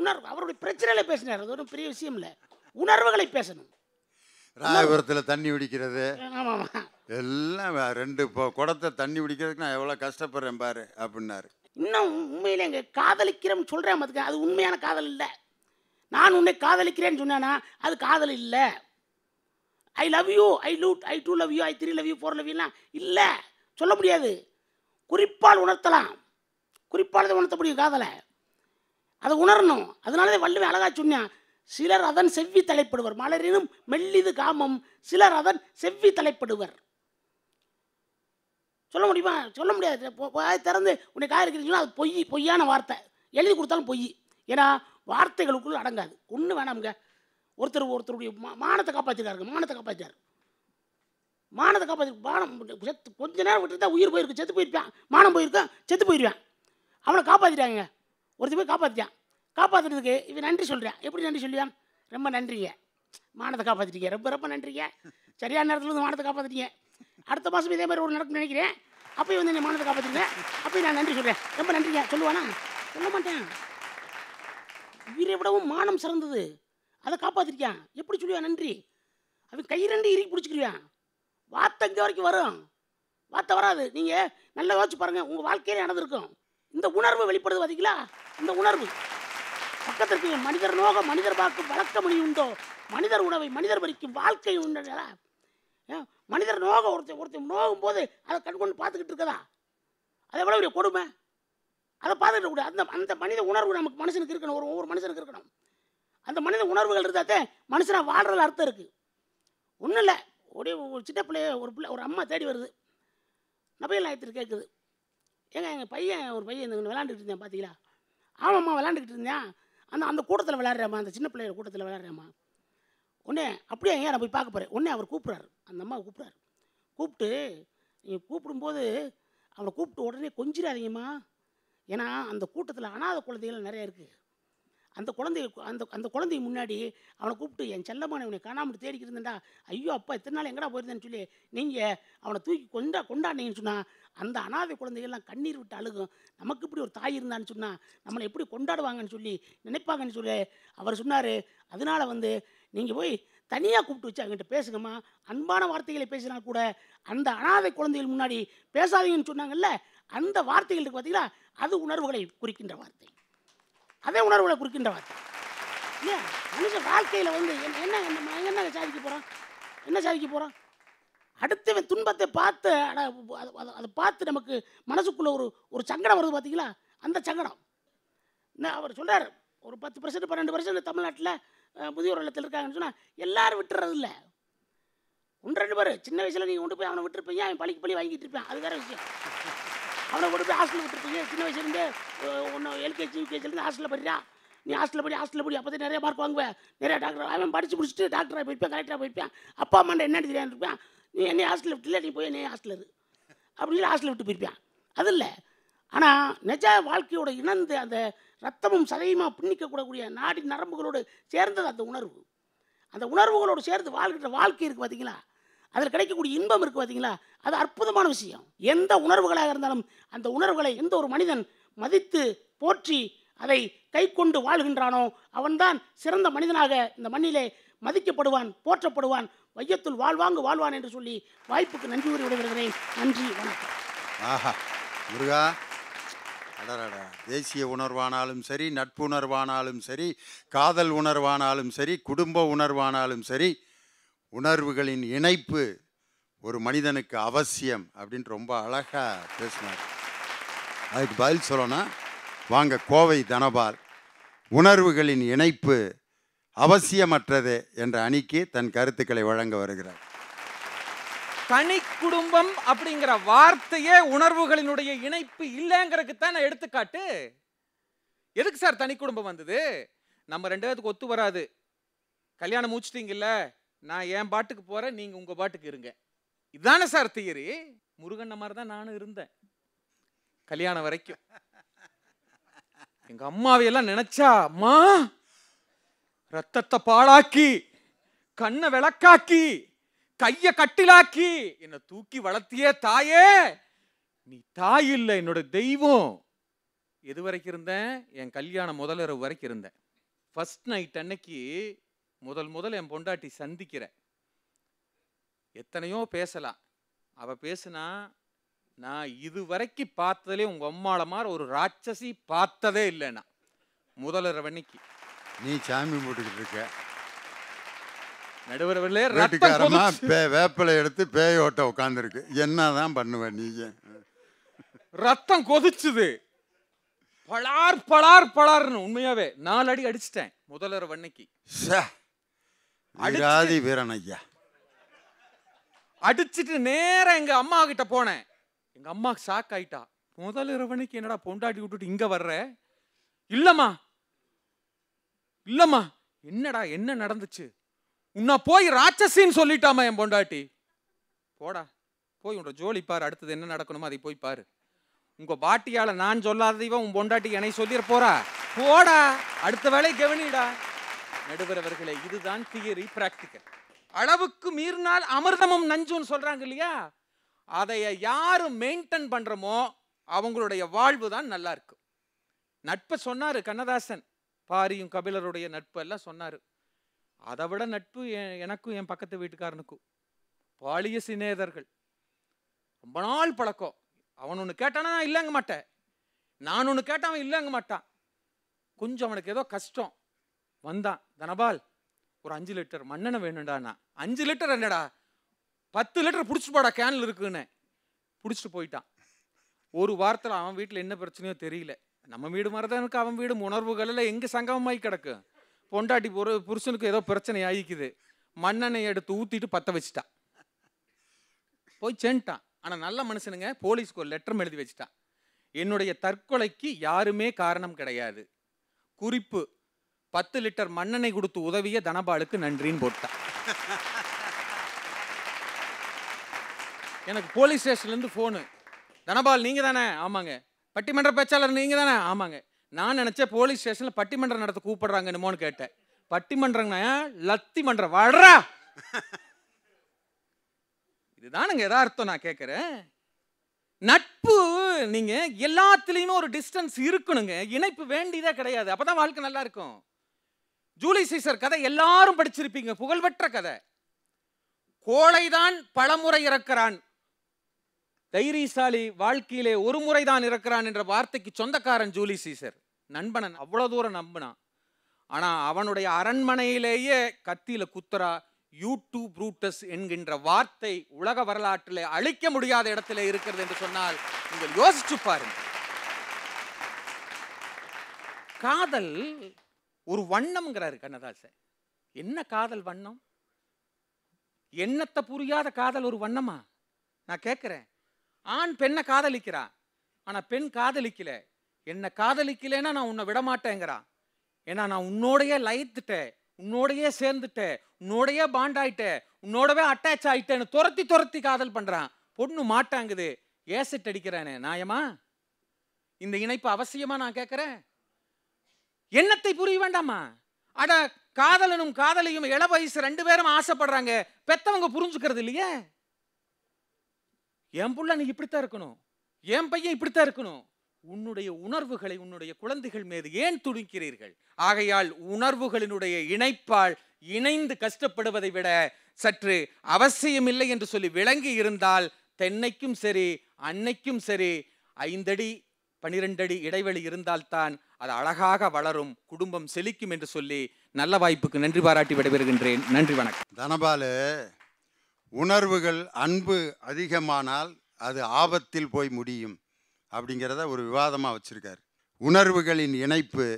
உணர்வு அவருடைய பிரச்சனைகளை பேசினார் அது ஒன்றும் பெரிய விஷயம் இல்லை உணர்வுகளை பேசணும் ராயபுரத்தில் தண்ணி பிடிக்கிறது ஆமாம் எல்லாம் ரெண்டு குடத்தை தண்ணி பிடிக்கிறதுக்கு நான் எவ்வளோ கஷ்டப்படுறேன் பாரு அப்படின்னாரு இன்னும் உண்மையில் எங்கள் காதலிக்கிறோம்னு சொல்கிறேன் பார்த்துக்க அது உண்மையான காதல் இல்லை நான் உன்னை காதலிக்கிறேன்னு சொன்னேன்னா அது காதல் இல்லை ஐ லவ் யூ ஐ லூட் I two love you I three love you four love யூலாம் இல்லை சொல்ல முடியாது குறிப்பால் உணர்த்தலாம் குறிப்பால் உணர்த்த முடியும் காதலை அதை உணரணும் அதனாலதான் வள்ளுவன் அழகாக சொன்னான் சிலர் அதன் செவ்வி தலைப்படுவர் மலரினும் மெல்லிது காமம் சிலர் அதன் செவ்வி தலைப்படுவர் சொல்ல முடியுமா சொல்ல முடியாது திறந்து உன்னை காய் இருக்கிறீங்கன்னா அது பொய் பொய்யான வார்த்தை எழுதி கொடுத்தாலும் பொய் ஏன்னா வார்த்தைகளுக்குள்ள அடங்காது ஒன்று வேணாமுங்க ஒருத்தர் ஒருத்தருடைய மானத்தை காப்பாற்றிருக்காருங்க மானத்தை காப்பாற்றார் மானத்தை காப்பாற்றி மானம் செத்து கொஞ்ச நேரம் விட்டுட்டு தான் உயிர் போயிருக்கு செத்து போயிருப்பான் மானம் போயிருக்கான் செத்து போயிருவேன் அவனை காப்பாற்றிட்டாங்க ஒருத்தர் போய் காப்பாற்றியான் காப்பாற்றுறதுக்கு இவன் நன்றி சொல்கிறேன் எப்படி நன்றி சொல்லியான் ரொம்ப நன்றிங்க மானத்தை காப்பாற்றிட்டீங்க ரொம்ப ரொம்ப நன்றிங்க சரியான நேரத்தில் வந்து மானத்தை காப்பாற்றிட்டீங்க அடுத்த மாதம் இதே மாதிரி ஒரு நடக்கும்னு நினைக்கிறேன் அப்போயும் வந்து என்னை மானத்தை காப்பாற்றிங்க அப்போயும் நான் நன்றி சொல்கிறேன் ரொம்ப நன்றிங்க சொல்லுவானா சொல்ல மாட்டேன் இவரை விடவும் மானம் சிறந்தது அதை காப்பாற்றிருக்கேன் எப்படி சொல்லுவான் நன்றி அவன் கை ரெண்டு இறுக்கி பிடிச்சிக்கிறியா வார்த்தை இங்கே வரைக்கும் வரும் வார்த்தை வராது நீங்கள் நல்லா யோசிச்சு பாருங்கள் உங்கள் வாழ்க்கையிலே நடந்திருக்கும் இந்த உணர்வு வெளிப்படுது பார்த்தீங்களா இந்த உணர்வு பக்கத்திற்கு மனிதர் நோக மனிதர் பார்க்கும் வழக்க மணி உண்டோ மனிதர் உணவை மனிதர் பறிக்கும் வாழ்க்கை உண்டா மனிதர் நோக ஒருத்தர் ஒருத்தர் நோகும் போது அதை கொண்டு பார்த்துக்கிட்டு இருக்கதா அது எவ்வளோ கொடுமை அதை பார்த்துக்கிட்டு கூட அந்த அந்த மனித உணர்வு நமக்கு மனுஷனுக்கு இருக்கணும் ஒரு ஒவ்வொரு மனுஷனுக்கு இருக்கணும் அந்த மனித உணர்வுகள் இருந்தாத்தே மனுஷனாக வாழ்கிறதுல அர்த்தம் இருக்குது ஒன்றும் இல்லை ஒரே ஒரு சின்ன பிள்ளைய ஒரு பிள்ளை ஒரு அம்மா தேடி வருது நபையில் ஆயத்தில் கேட்குது ஏங்க எங்கள் பையன் ஒரு பையன் விளாண்டுக்கிட்டு இருந்தேன் பார்த்தீங்களா ஆமாம்மா விளாண்டுக்கிட்டு இருந்தேன் அந்த அந்த கூட்டத்தில் விளாட்றேம்மா அந்த சின்ன பிள்ளைய கூட்டத்தில் விளாட்றேம்மா உடனே அப்படியே எங்கேயா நான் போய் பார்க்க போகிறேன் உடனே அவர் கூப்பிட்றாரு அந்த அம்மா கூப்பிட்றாரு கூப்பிட்டு நீங்கள் கூப்பிடும்போது அவரை கூப்பிட்டு உடனே கொஞ்சிடாதீங்கம்மா ஏன்னா அந்த கூட்டத்தில் அனாத குழந்தைகள் நிறையா இருக்குது அந்த குழந்தை அந்த அந்த குழந்தைய முன்னாடி அவனை கூப்பிட்டு என் செல்லமான இவனை காணாமல் தேடிக்கிட்டு இருந்தேன்டா ஐயோ அப்பா இத்தனை நாள் எங்கடா போயிருந்தேன்னு சொல்லி நீங்கள் அவனை தூக்கி கொண்டா கொண்டாடினீங்கன்னு சொன்னால் அந்த அனாதை குழந்தைகள்லாம் கண்ணீர் விட்டு அழுகும் நமக்கு இப்படி ஒரு தாய் இருந்தான்னு சொன்னால் நம்மளை எப்படி கொண்டாடுவாங்கன்னு சொல்லி நினைப்பாங்கன்னு சொல்லி அவர் சொன்னார் அதனால் வந்து நீங்கள் போய் தனியாக கூப்பிட்டு வச்சு அவங்ககிட்ட பேசுங்கம்மா அன்பான வார்த்தைகளை பேசினா கூட அந்த அனாதை குழந்தைகள் முன்னாடி பேசாதீங்கன்னு சொன்னாங்கல்ல அந்த வார்த்தைகளுக்கு பார்த்தீங்கன்னா அது உணர்வுகளை குறிக்கின்ற வார்த்தை அதே உணர்வுகளை குறிக்கின்ற வார்த்தை இல்லையா மனுஷன் வாழ்க்கையில் வந்து என்ன என்ன என்ன சாதிக்க போகிறான் என்ன சாதிக்க போகிறான் அடுத்தவன் துன்பத்தை பார்த்து அதை பார்த்து நமக்கு மனசுக்குள்ளே ஒரு ஒரு சங்கடம் வருது பார்த்தீங்களா அந்த சங்கடம் என்ன அவர் சொல்கிறார் ஒரு பத்து பர்சன்ட் பன்னெண்டு பர்சன்ட் தமிழ்நாட்டில் முதியோர் இல்லத்தில் இருக்காங்கன்னு சொன்னால் எல்லோரும் விட்டுறது இல்லை ஒன்று ரெண்டு பேர் சின்ன வயசில் நீங்கள் கொண்டு போய் அவனை விட்டுருப்பீங்க அவன் பழிக்கு பழி வாங்கிட்டு இருப்பேன் அது வேறு விஷயம் அவனை கொண்டு போய் ஹாஸ்டலில் விட்டுருப்பீங்க சின்ன வயசுலேருந்து ஒன்று எல்கேஜி யூகேஜிலேருந்து ஹாஸ்டலில் படிடா நீ ஹாஸ்டலில் படி ஹாஸ்டலில் படி அப்போ நிறைய மார்க் வாங்குவேன் நிறைய டாக்டர் அவன் படித்து முடிச்சுட்டு டாக்டராக போயிருப்பேன் கலெக்டராக போயிருப்பேன் அப்பா அம்மா என்ன தெரியாது இருப்பேன் நீ என்னை ஹாஸ்டலில் விட்டுல நீ போய் என்ன ஹாஸ்டலில் இரு அப்படின்னு ஹாஸ்டலில் விட்டு போயிருப்பேன் அது இல்லை ஆனால் நிஜ வாழ்க்கையோட இணைந்து அந்த ரத்தமும் சதையுமாக பின்னிக்கக்கூடக்கூடிய நாடி நரம்புகளோடு சேர்ந்தது அந்த உணர்வு அந்த உணர்வுகளோடு சேர்ந்து வாழ்கின்ற வாழ்க்கை இருக்குது பார்த்தீங்களா அதில் கிடைக்கக்கூடிய இன்பம் இருக்குது பார்த்தீங்களா அது அற்புதமான விஷயம் எந்த உணர்வுகளாக இருந்தாலும் அந்த உணர்வுகளை எந்த ஒரு மனிதன் மதித்து போற்றி அதை கை கொண்டு வாழ்கின்றானோ அவன்தான் சிறந்த மனிதனாக இந்த மண்ணிலே மதிக்கப்படுவான் போற்றப்படுவான் வையத்துள் வாழ்வாங்கு வாழ்வான் என்று சொல்லி வாய்ப்புக்கு நன்றி கூறி விடுகிறேன் நன்றி வணக்கம் ஆஹா முருகா தேசிய உணர்வானாலும் சரி நட்புணர்வானாலும் சரி காதல் உணர்வானாலும் சரி குடும்ப உணர்வானாலும் சரி உணர்வுகளின் இணைப்பு ஒரு மனிதனுக்கு அவசியம் அப்படின்னு ரொம்ப அழகாக பேசினார் அதுக்கு பதில் சொல்லணும்னா வாங்க கோவை தனபால் உணர்வுகளின் இணைப்பு அவசியமற்றது என்ற அணிக்கு தன் கருத்துக்களை வழங்க வருகிறார் தனி குடும்பம் அப்படிங்கிற வார்த்தையே உணர்வுகளினுடைய இணைப்பு இல்லைங்கிறதுக்கு தான் எடுத்துக்காட்டு எதுக்கு சார் தனி குடும்பம் வந்தது நம்ம ரெண்டு பேருக்கு ஒத்து வராது கல்யாணம் முடிச்சிட்டிங்கல்ல நான் என் பாட்டுக்கு போகிறேன் நீங்கள் உங்கள் பாட்டுக்கு இருங்க இதுதானே சார் தியரி முருகண்ண மாதிரி தான் நானும் இருந்தேன் கல்யாணம் வரைக்கும் எங்கள் அம்மாவையெல்லாம் நினச்சா அம்மா ரத்தத்தை பாழாக்கி கண்ணை விளக்காக்கி கையை கட்டிலாக்கி என்னை தூக்கி வளர்த்தியே தாயே நீ தாய் இல்லை என்னோட தெய்வம் எது வரைக்கும் இருந்தேன் என் கல்யாணம் முதலிரவு வரைக்கும் இருந்தேன் ஃபஸ்ட் நைட் அன்னைக்கு முதல் முதல் என் பொண்டாட்டி சந்திக்கிறேன் எத்தனையோ பேசலாம் அவள் பேசுனா நான் இது வரைக்கும் பார்த்ததுலே உங்கள் அம்மாள மாதிரி ஒரு ராட்சசி பார்த்ததே இல்லைண்ணா முதலரை வன்னிக்கு நீ சாமி போட்டுக்கிட்டு இருக்க நடுவரவில்லை வீட்டுக்காரமா பே வேப்பிலை எடுத்து பேயோட்ட உட்காந்துருக்கு என்னதான் தான் பண்ணுவேன் நீங்க ரத்தம் கொதிச்சுது பளார் பளார் பளார்னு உண்மையாவே நாலு அடி அடிச்சிட்டேன் முதலர் வன்னிக்கு அடிராதி வீரன் ஐயா அடிச்சுட்டு நேரம் எங்க அம்மா கிட்ட போனேன் எங்க அம்மா ஷாக் ஆயிட்டா முதல் இரவனுக்கு என்னடா பொண்டாட்டி விட்டுட்டு இங்க வர்ற இல்லம்மா இல்லம்மா என்னடா என்ன நடந்துச்சு உன்னா போய் ராட்சசின்னு சொல்லிட்டாமா என் பொண்டாட்டி போடா போய் உன்னோட ஜோலி பாரு அடுத்தது என்ன நடக்கணுமோ அதை போய் பாரு உங்க பாட்டியால நான் சொல்லாத உன் பொண்டாட்டி என்னை சொல்லிட போறா போடா அடுத்த வேலையை கவனிடா நடுவர் இதுதான் தியரி பிராக்டிக்கல் அளவுக்கு மீறினால் அமிர்தமும் நஞ்சுன்னு சொல்றாங்க இல்லையா அதைய யாரு மெயின்டைன் பண்றோமோ அவங்களுடைய வாழ்வு தான் நல்லா இருக்கும் நட்பு சொன்னார் கண்ணதாசன் பாரியும் கபிலருடைய நட்பு எல்லாம் சொன்னார் அதை விட நட்பு எனக்கும் என் பக்கத்து வீட்டுக்காரனுக்கும் பாலிய சிநேதர்கள் ரொம்ப நாள் பழக்கம் அவன் ஒன்று கேட்டானா நான் இல்லைங்க மாட்டேன் நான் ஒன்று கேட்டவன் அவன் இல்லைங்க மாட்டான் கொஞ்சம் அவனுக்கு ஏதோ கஷ்டம் வந்தான் தனபால் ஒரு அஞ்சு லிட்டர் மண்ணெண்ணெய் நான் அஞ்சு லிட்டர் என்னடா பத்து லிட்டர் பிடிச்சிட்டு போடா கேனில் இருக்குன்னு பிடிச்சிட்டு போயிட்டான் ஒரு வாரத்தில் அவன் வீட்டில் என்ன பிரச்சனையோ தெரியல நம்ம வீடு மாதிரி தான் இருக்குது அவன் வீடு உணர்வுகளில் எங்கே சங்கமமாகி கிடக்கு பொண்டாட்டி ஒரு புருஷனுக்கு ஏதோ பிரச்சனை ஆகிக்குது மண்ணெண்ணெய் எடுத்து ஊற்றிட்டு பற்ற வச்சுட்டான் போய் சென்ட்டான் ஆனால் நல்ல மனுஷனுங்க போலீஸ்க்கு ஒரு லெட்டர் எழுதி வச்சுட்டான் என்னுடைய தற்கொலைக்கு யாருமே காரணம் கிடையாது குறிப்பு பத்து லிட்டர் மண்ணெண்ணெய் கொடுத்து உதவிய தனபாலுக்கு நன்றின்னு போட்டான் எனக்கு போலீஸ் ஸ்டேஷன்லேருந்து ஃபோனு தனபால் நீங்கள் தானே ஆமாங்க பட்டிமன்ற பேச்சாளர் நீங்கள் தானே ஆமாங்க நான் நினச்சேன் போலீஸ் ஸ்டேஷனில் பட்டிமன்றம் நடத்த கூப்பிடுறாங்க என்னமோன்னு கேட்டேன் பட்டிமன்றங்கண்ணா லத்தி மன்றம் வளரா இதுதானுங்க அர்த்தம் நான் கேட்குறேன் நட்பு நீங்கள் எல்லாத்துலேயுமே ஒரு டிஸ்டன்ஸ் இருக்கணுங்க இணைப்பு வேண்டியதே கிடையாது அப்போ தான் வாழ்க்கை நல்லா இருக்கும் ஜூலி சீசர் கதை எல்லாரும் படிச்சிருப்பீங்க புகழ்பெற்ற கதை கோழைதான் பலமுறை இறக்கிறான் தைரியசாலி வாழ்க்கையிலே ஒரு முறை தான் இறக்கிறான் என்ற வார்த்தைக்கு சொந்தக்காரன் ஜூலி சீசர் நண்பனன் அவ்வளோ தூரம் நம்பினான் ஆனால் அவனுடைய அரண்மனையிலேயே கத்தியில் குத்துறா யூடியூப் புரூட்டஸ் என்கின்ற வார்த்தை உலக வரலாற்றில் அழிக்க முடியாத இடத்துல இருக்கிறது என்று சொன்னால் நீங்கள் யோசிச்சு பாருங்கள் காதல் ஒரு வண்ணம்ங்கிறாரு கண்ணதாசன் என்ன காதல் வண்ணம் எண்ணத்தை புரியாத காதல் ஒரு வண்ணமா நான் கேட்குறேன் ஆண் பெண்ணை காதலிக்கிறா ஆனால் பெண் காதலிக்கல என்னை காதலிக்கலைன்னா நான் உன்னை விடமாட்டேங்கிறா ஏன்னா நான் உன்னோடையே லயத்துட்டேன் உன்னோடையே சேர்ந்துட்டேன் உன்னோடையே பாண்ட் உன்னோடவே அட்டாச் ஆயிட்டேன்னு துரத்தி துரத்தி காதல் பண்ணுறான் பொண்ணு மாட்டாங்குது ஏசிட் அடிக்கிறானே நாயமா இந்த இணைப்பு அவசியமாக நான் கேட்குறேன் எண்ணத்தை புரிய வேண்டாமா அட காதலனும் காதலையும் இள வயசு ரெண்டு பேரும் ஆசைப்படுறாங்க பெத்தவங்க புரிஞ்சுக்கிறது இல்லையே என் புள்ள நீ இப்படித்தான் இருக்கணும் என் பையன் இப்படித்தான் இருக்கணும் உன்னுடைய உணர்வுகளை உன்னுடைய குழந்தைகள் மீது ஏன் துணிக்கிறீர்கள் ஆகையால் உணர்வுகளினுடைய இணைப்பால் இணைந்து கஷ்டப்படுவதை விட சற்று அவசியமில்லை என்று சொல்லி விளங்கி இருந்தால் தென்னைக்கும் சரி அன்னைக்கும் சரி ஐந்தடி பனிரெண்டடி இடைவெளி இருந்தால்தான் அது அழகாக வளரும் குடும்பம் செழிக்கும் என்று சொல்லி நல்ல வாய்ப்புக்கு நன்றி பாராட்டி விடைபெறுகின்றேன் நன்றி வணக்கம் தனபாலு உணர்வுகள் அன்பு அதிகமானால் அது ஆபத்தில் போய் முடியும் அப்படிங்கிறத ஒரு விவாதமாக வச்சுருக்கார் உணர்வுகளின் இணைப்பு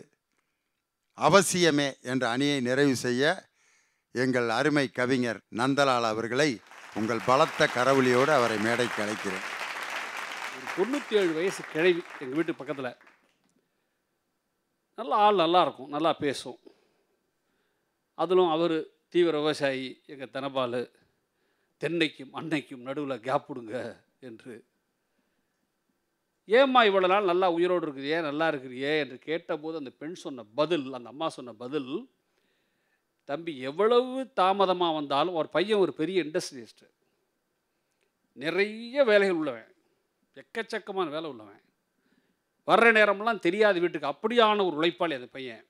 அவசியமே என்ற அணியை நிறைவு செய்ய எங்கள் அருமை கவிஞர் நந்தலால் அவர்களை உங்கள் பலத்த கரவுளியோடு அவரை மேடைக்கு அழைக்கிறேன் தொண்ணூற்றி ஏழு வயசு கிழவி எங்கள் வீட்டுக்கு பக்கத்தில் நல்லா ஆள் நல்லா இருக்கும் நல்லா பேசும் அதிலும் அவர் தீவிர விவசாயி எங்கள் தனபால் தென்னைக்கும் அன்னைக்கும் நடுவில் கேப் விடுங்க என்று ஏம்மா இவ்வளோ நாள் நல்லா உயிரோடு இருக்கிறியே நல்லா இருக்கிறியே என்று கேட்டபோது அந்த பெண் சொன்ன பதில் அந்த அம்மா சொன்ன பதில் தம்பி எவ்வளவு தாமதமாக வந்தாலும் ஒரு பையன் ஒரு பெரிய இண்டஸ்ட்ரியஸ்ட்டு நிறைய வேலைகள் உள்ளவன் எக்கச்சக்கமான வேலை உள்ளவன் வர்ற நேரம்லாம் தெரியாது வீட்டுக்கு அப்படியான ஒரு உழைப்பாளி அந்த பையன்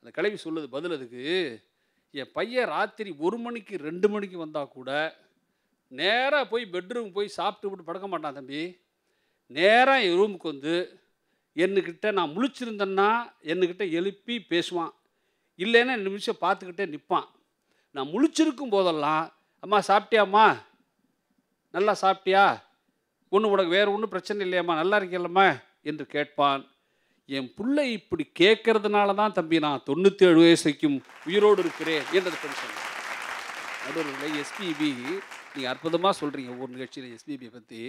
அந்த கிளவி சொல்லுது பதில் அதுக்கு என் பையன் ராத்திரி ஒரு மணிக்கு ரெண்டு மணிக்கு வந்தால் கூட நேராக போய் பெட்ரூம் போய் சாப்பிட்டு விட்டு படுக்க மாட்டான் தம்பி நேராக என் ரூமுக்கு வந்து என்னக்கிட்ட நான் முழிச்சிருந்தேன்னா என்னக்கிட்ட எழுப்பி பேசுவான் இல்லைன்னா நிமிஷம் பார்த்துக்கிட்டே நிற்பான் நான் முழிச்சிருக்கும் போதெல்லாம் அம்மா சாப்பிட்டியாம்மா நல்லா சாப்பிட்டியா ஒன்று உனக்கு வேறு ஒன்றும் பிரச்சனை இல்லையம்மா நல்லா இருக்கலம்மா என்று கேட்பான் என் பிள்ளை இப்படி கேட்கறதுனால தான் தம்பி நான் தொண்ணூற்றி ஏழு வயசுக்கும் உயிரோடு இருக்கிறேன் என்று சொன்னேன் நடுவர்களில் எஸ்பிபி நீங்கள் அற்புதமாக சொல்கிறீங்க ஒரு நிகழ்ச்சியில் எஸ்பிபியை பற்றி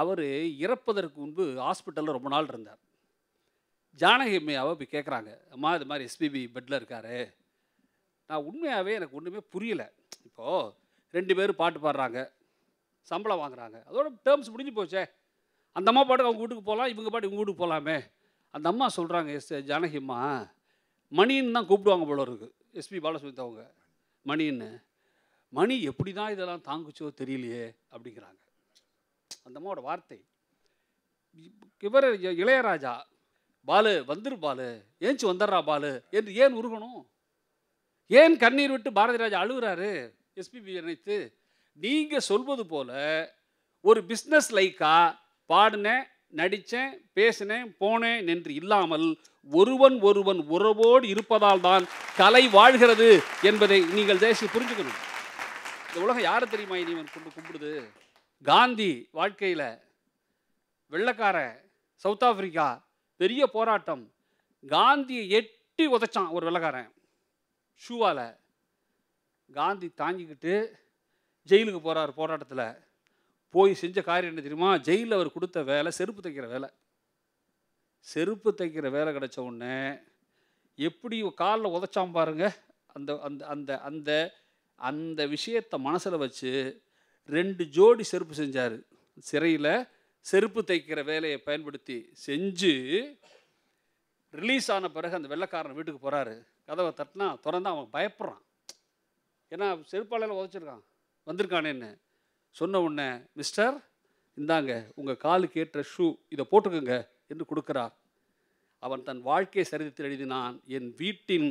அவர் இறப்பதற்கு முன்பு ஹாஸ்பிட்டலில் ரொம்ப நாள் இருந்தார் ஜானகி அம்மையாவை போய் கேட்குறாங்க அம்மா இது மாதிரி எஸ்பிபி பெட்டில் இருக்கார் நான் உண்மையாகவே எனக்கு ஒன்றுமே புரியலை இப்போது ரெண்டு பேரும் பாட்டு பாடுறாங்க சம்பளம் வாங்குறாங்க அதோட டேர்ம்ஸ் முடிஞ்சு போச்சே அந்த அம்மா பாட்டுக்கு அவங்க வீட்டுக்கு போகலாம் இவங்க பாட்டு இவங்க வீட்டுக்கு போகலாமே அந்த அம்மா சொல்கிறாங்க எஸ் ஜானகிம்மா மணின்னு தான் கூப்பிடுவாங்க போல இருக்கு எஸ்பி பாலசுமித் அவங்க மணின்னு மணி எப்படி தான் இதெல்லாம் தாங்குச்சோ தெரியலையே அப்படிங்கிறாங்க அந்த அம்மாவோட வார்த்தை இவர் இளையராஜா பாலு வந்துரு பாலு ஏஞ்சி வந்துடுறா பாலு என்று ஏன் உருகணும் ஏன் கண்ணீர் விட்டு பாரதிராஜா அழுகுறாரு எஸ்பிபி நினைத்து நீங்கள் சொல்வது போல் ஒரு பிஸ்னஸ் லைக்காக பாடினேன் நடித்தேன் பேசினேன் போனேன் என்று இல்லாமல் ஒருவன் ஒருவன் உறவோடு இருப்பதால் தான் கலை வாழ்கிறது என்பதை நீங்கள் தேசி புரிஞ்சுக்கணும் இந்த உலகம் யாரை தெரியுமா இனிவன் கொண்டு கும்பிடுது காந்தி வாழ்க்கையில் வெள்ளக்கார சவுத் ஆப்பிரிக்கா பெரிய போராட்டம் காந்தியை எட்டி உதைச்சான் ஒரு வெள்ளக்காரன் ஷூவால் காந்தி தாங்கிக்கிட்டு ஜெயிலுக்கு போகிறார் போராட்டத்தில் போய் செஞ்ச காரியம் என்ன தெரியுமா ஜெயிலில் அவர் கொடுத்த வேலை செருப்பு தைக்கிற வேலை செருப்பு தைக்கிற வேலை கிடச்ச உடனே எப்படி காலில் உதச்சாம் பாருங்க அந்த அந்த அந்த அந்த அந்த விஷயத்தை மனசில் வச்சு ரெண்டு ஜோடி செருப்பு செஞ்சார் சிறையில் செருப்பு தைக்கிற வேலையை பயன்படுத்தி செஞ்சு ரிலீஸ் ஆன பிறகு அந்த வெள்ளக்காரன் வீட்டுக்கு போகிறாரு கதவை தட்டினா திறந்து அவன் பயப்படுறான் ஏன்னா செருப்பாளையில் உதச்சிருக்கான் வந்திருக்கானேன்னு சொன்ன உடனே மிஸ்டர் இந்தாங்க உங்கள் காலுக்கு ஏற்ற ஷூ இதை போட்டுக்கோங்க என்று கொடுக்கிறார் அவன் தன் வாழ்க்கை சரிதத்தில் எழுதினான் என் வீட்டின்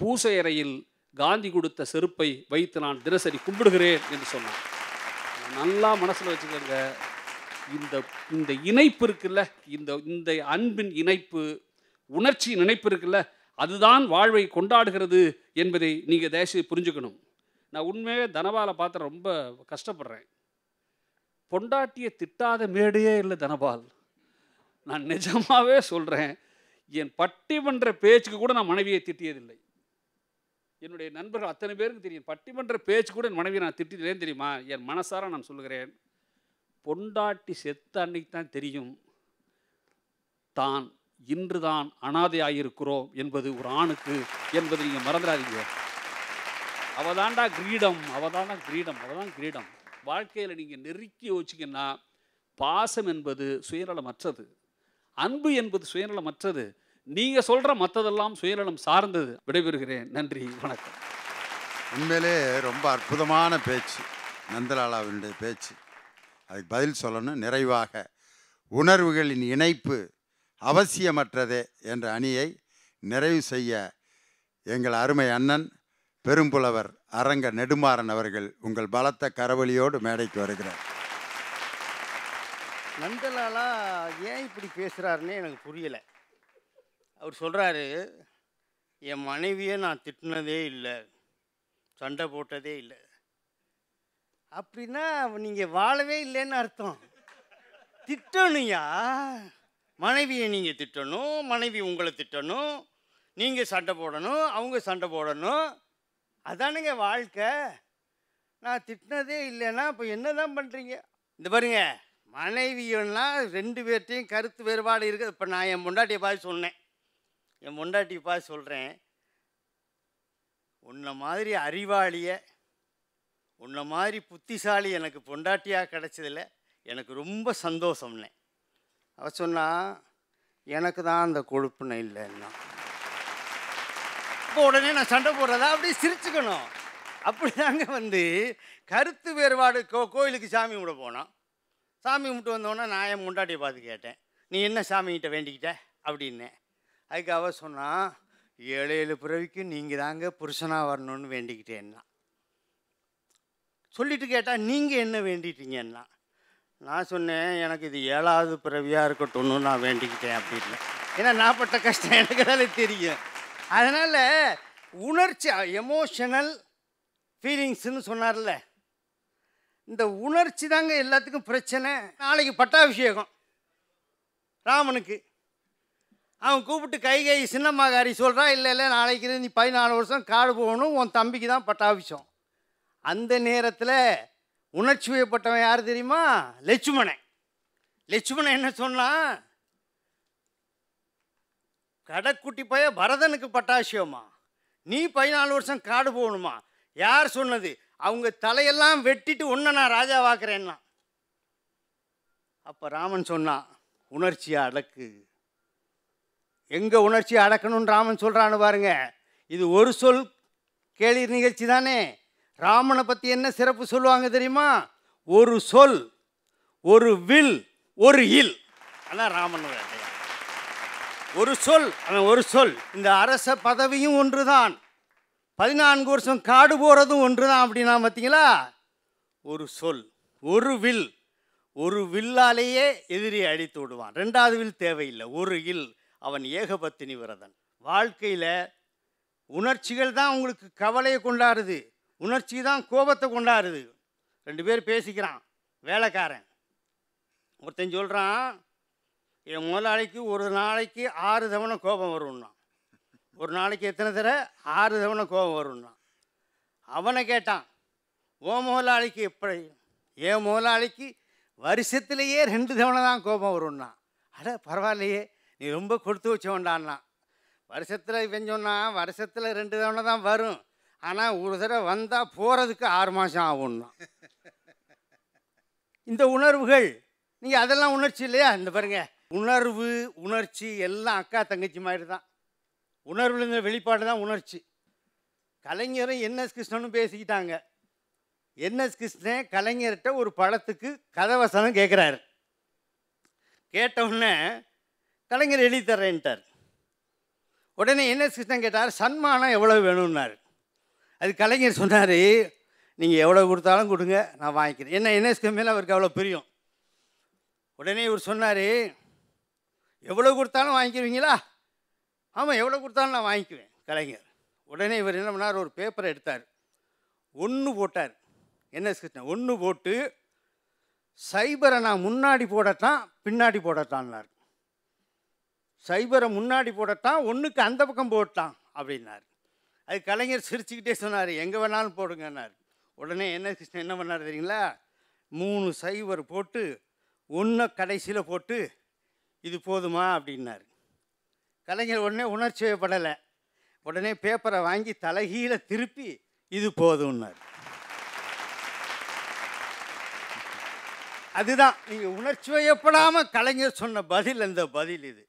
பூசை அறையில் காந்தி கொடுத்த செருப்பை வைத்து நான் தினசரி கும்பிடுகிறேன் என்று சொன்னான் நல்லா மனசில் வச்சுக்கோங்க இந்த இந்த இணைப்பு இருக்குல்ல இந்த இந்த அன்பின் இணைப்பு உணர்ச்சி நினைப்பு இருக்குல்ல அதுதான் வாழ்வை கொண்டாடுகிறது என்பதை நீங்கள் தயவுசெய்து புரிஞ்சுக்கணும் நான் உண்மையாகவே தனபாலை பார்த்து ரொம்ப கஷ்டப்படுறேன் பொண்டாட்டியை திட்டாத மேடையே இல்லை தனபால் நான் நிஜமாகவே சொல்கிறேன் என் பட்டிமன்ற பேச்சுக்கு கூட நான் மனைவியை திட்டியதில்லை என்னுடைய நண்பர்கள் அத்தனை பேருக்கு தெரியும் பட்டிமன்ற பேச்சு கூட என் மனைவியை நான் திட்டியது தெரியுமா என் மனசார நான் சொல்கிறேன் பொண்டாட்டி செத்த அன்னைக்கு தான் தெரியும் தான் இன்றுதான் அனாதையாயிருக்கிறோம் என்பது ஒரு ஆணுக்கு என்பது நீங்கள் மறந்துடாதீங்க அவதாண்டா கிரீடம் அவதான கிரீடம் அவதான் கிரீடம் வாழ்க்கையில் நீங்கள் நெருக்கி யோசிச்சிங்கன்னா பாசம் என்பது சுயநலமற்றது அன்பு என்பது சுயநலமற்றது நீங்கள் சொல்கிற மற்றதெல்லாம் சுயநலம் சார்ந்தது விடைபெறுகிறேன் நன்றி வணக்கம் உண்மையிலே ரொம்ப அற்புதமான பேச்சு நந்தலாலாவினுடைய பேச்சு அதுக்கு பதில் சொல்லணும் நிறைவாக உணர்வுகளின் இணைப்பு அவசியமற்றதே என்ற அணியை நிறைவு செய்ய எங்கள் அருமை அண்ணன் பெரும்புலவர் அரங்க நெடுமாறன் அவர்கள் உங்கள் பலத்த கரவழியோடு மேடைக்கு வருகிறார் நந்தலாலா ஏன் இப்படி பேசுகிறாருன்னு எனக்கு புரியலை அவர் சொல்கிறாரு என் மனைவியை நான் திட்டினதே இல்லை சண்டை போட்டதே இல்லை அப்படின்னா நீங்கள் வாழவே இல்லைன்னு அர்த்தம் திட்டணுயா மனைவியை நீங்கள் திட்டணும் மனைவி உங்களை திட்டணும் நீங்கள் சண்டை போடணும் அவங்க சண்டை போடணும் அதானுங்க வாழ்க்கை நான் திட்டினதே இல்லைன்னா இப்போ என்ன தான் பண்ணுறீங்க இந்த பாருங்க மனைவியெல்லாம் ரெண்டு பேர்ட்டையும் கருத்து வேறுபாடு இருக்குது இப்போ நான் என் பொண்டாட்டியை பார்த்து சொன்னேன் என் பொண்டாட்டியை பார்த்து சொல்கிறேன் உன்னை மாதிரி அறிவாளியை உன்னை மாதிரி புத்திசாலி எனக்கு பொண்டாட்டியாக கிடச்சதில் எனக்கு ரொம்ப சந்தோஷம்னே அவ சொன்னால் எனக்கு தான் அந்த கொழுப்புனை இல்லைன்னா அப்போ உடனே நான் சண்டை போடுறதா அப்படியே சிரிச்சுக்கணும் அப்படி தாங்க வந்து கருத்து வேறுபாடு கோ கோயிலுக்கு சாமி கும்பிட போனோம் சாமி கும்பிட்டு வந்தோன்னா நான் என் முண்டாட்டியை பார்த்து கேட்டேன் நீ என்ன சாமிகிட்ட வேண்டிக்கிட்ட அப்படின்னேன் அதுக்கு அவ சொன்னால் ஏழு ஏழு பிறவிக்கு நீங்கள் தாங்க புருஷனாக வரணும்னு வேண்டிக்கிட்டேன்னா சொல்லிட்டு கேட்டால் நீங்கள் என்ன வேண்டிட்டீங்கன்னா நான் சொன்னேன் எனக்கு இது ஏழாவது பிறவியாக இருக்கட்டும்னு நான் வேண்டிக்கிட்டேன் அப்படின்னு ஏன்னா நான் பட்ட கஷ்டம் எனக்கு தானே தெரியும் அதனால் உணர்ச்சி எமோஷனல் ஃபீலிங்ஸ்னு சொன்னார்ல இந்த உணர்ச்சி தாங்க எல்லாத்துக்கும் பிரச்சனை நாளைக்கு பட்டாபிஷேகம் ராமனுக்கு அவன் கூப்பிட்டு கை கை சின்னம்மாகாரி சொல்கிறான் இல்லை இல்லை நாளைக்கு இருந்து நீ பதினாலு வருஷம் காடு போகணும் உன் தம்பிக்கு தான் பட்டாபிஷம் அந்த நேரத்தில் உணர்ச்சி வயப்பட்டவன் யார் தெரியுமா லட்சுமணன் லட்சுமணன் என்ன சொன்னான் கடைக்குட்டி பைய பரதனுக்கு பட்டாசியோமா நீ பதினாலு வருஷம் காடு போகணுமா யார் சொன்னது அவங்க தலையெல்லாம் வெட்டிட்டு ஒன்றை நான் ராஜாவாக்குறேன்னா அப்போ ராமன் சொன்னான் உணர்ச்சியை அடக்கு எங்கே உணர்ச்சியை அடக்கணும்னு ராமன் சொல்கிறான்னு பாருங்க இது ஒரு சொல் கேள்வி நிகழ்ச்சி தானே ராமனை பற்றி என்ன சிறப்பு சொல்லுவாங்க தெரியுமா ஒரு சொல் ஒரு வில் ஒரு இல் அதான் ராமன் வேலை ஒரு சொல் அவன் ஒரு சொல் இந்த அரச பதவியும் ஒன்று தான் பதினான்கு வருஷம் காடு போகிறதும் ஒன்று தான் அப்படின்னா பார்த்தீங்களா ஒரு சொல் ஒரு வில் ஒரு வில்லாலேயே எதிரியை அழித்து விடுவான் ரெண்டாவது வில் தேவையில்லை ஒரு இல் அவன் ஏகபத்தினி விரதன் வாழ்க்கையில் உணர்ச்சிகள் தான் உங்களுக்கு கவலையை கொண்டாடுது உணர்ச்சி தான் கோபத்தை கொண்டாடுது ரெண்டு பேர் பேசிக்கிறான் வேலைக்காரன் ஒருத்தன் சொல்கிறான் என் முதலாளிக்கு ஒரு நாளைக்கு ஆறு தவணை கோபம் வரும்னா ஒரு நாளைக்கு எத்தனை தடவை ஆறு தவணை கோபம் வரும்னா அவனை கேட்டான் ஓ முதலாளிக்கு எப்படி என் முதலாளிக்கு வருஷத்துலேயே ரெண்டு தவணை தான் கோபம் வரும்னா அட பரவாயில்லையே நீ ரொம்ப கொடுத்து வச்சோண்டான்னா வருஷத்தில் செஞ்சோன்னா வருஷத்தில் ரெண்டு தவணை தான் வரும் ஆனால் ஒரு தடவை வந்தால் போகிறதுக்கு ஆறு மாதம் ஆகும்னா இந்த உணர்வுகள் நீங்கள் அதெல்லாம் உணர்ச்சி இல்லையா இந்த பாருங்கள் உணர்வு உணர்ச்சி எல்லாம் அக்கா தங்கச்சி மாதிரி தான் உணர்வுங்கிற வெளிப்பாடு தான் உணர்ச்சி கலைஞரும் என்எஸ் கிருஷ்ணனும் பேசிக்கிட்டாங்க என்எஸ் கிருஷ்ணன் கலைஞர்கிட்ட ஒரு படத்துக்கு கதவசனம் கேட்குறாரு கேட்டவுடனே கலைஞர் எழுதித்தர்றேன்ட்டார் தர்றேன்ட்டார் உடனே என்எஸ் கிருஷ்ணன் கேட்டார் சன்மானம் எவ்வளோ வேணும்னாரு அது கலைஞர் சொன்னார் நீங்கள் எவ்வளோ கொடுத்தாலும் கொடுங்க நான் வாங்கிக்கிறேன் என்ன என்எஸ் மேலே அவருக்கு அவ்வளோ பிரியம் உடனே இவர் சொன்னார் எவ்வளோ கொடுத்தாலும் வாங்கிக்குவீங்களா ஆமாம் எவ்வளோ கொடுத்தாலும் நான் வாங்கிக்குவேன் கலைஞர் உடனே இவர் என்ன பண்ணார் ஒரு பேப்பரை எடுத்தார் ஒன்று போட்டார் என்ன கிருஷ்ணன் ஒன்று போட்டு சைபரை நான் முன்னாடி போடத்தான் பின்னாடி போடத்தான்னார் சைபரை முன்னாடி போடத்தான் ஒன்றுக்கு அந்த பக்கம் போட்டான் அப்படின்னார் அது கலைஞர் சிரிச்சுக்கிட்டே சொன்னார் எங்கே வேணாலும் போடுங்கன்னார் உடனே என்ன கிருஷ்ணன் என்ன பண்ணார் தெரியுங்களா மூணு சைபர் போட்டு ஒன்றை கடைசியில் போட்டு இது போதுமா அப்படின்னாரு கலைஞர் உடனே உணர்ச்சி படலை உடனே பேப்பரை வாங்கி தலைகீழ திருப்பி இது போதும்னார் அதுதான் நீங்கள் உணர்ச்சி கலைஞர் சொன்ன பதில் அந்த பதில் இது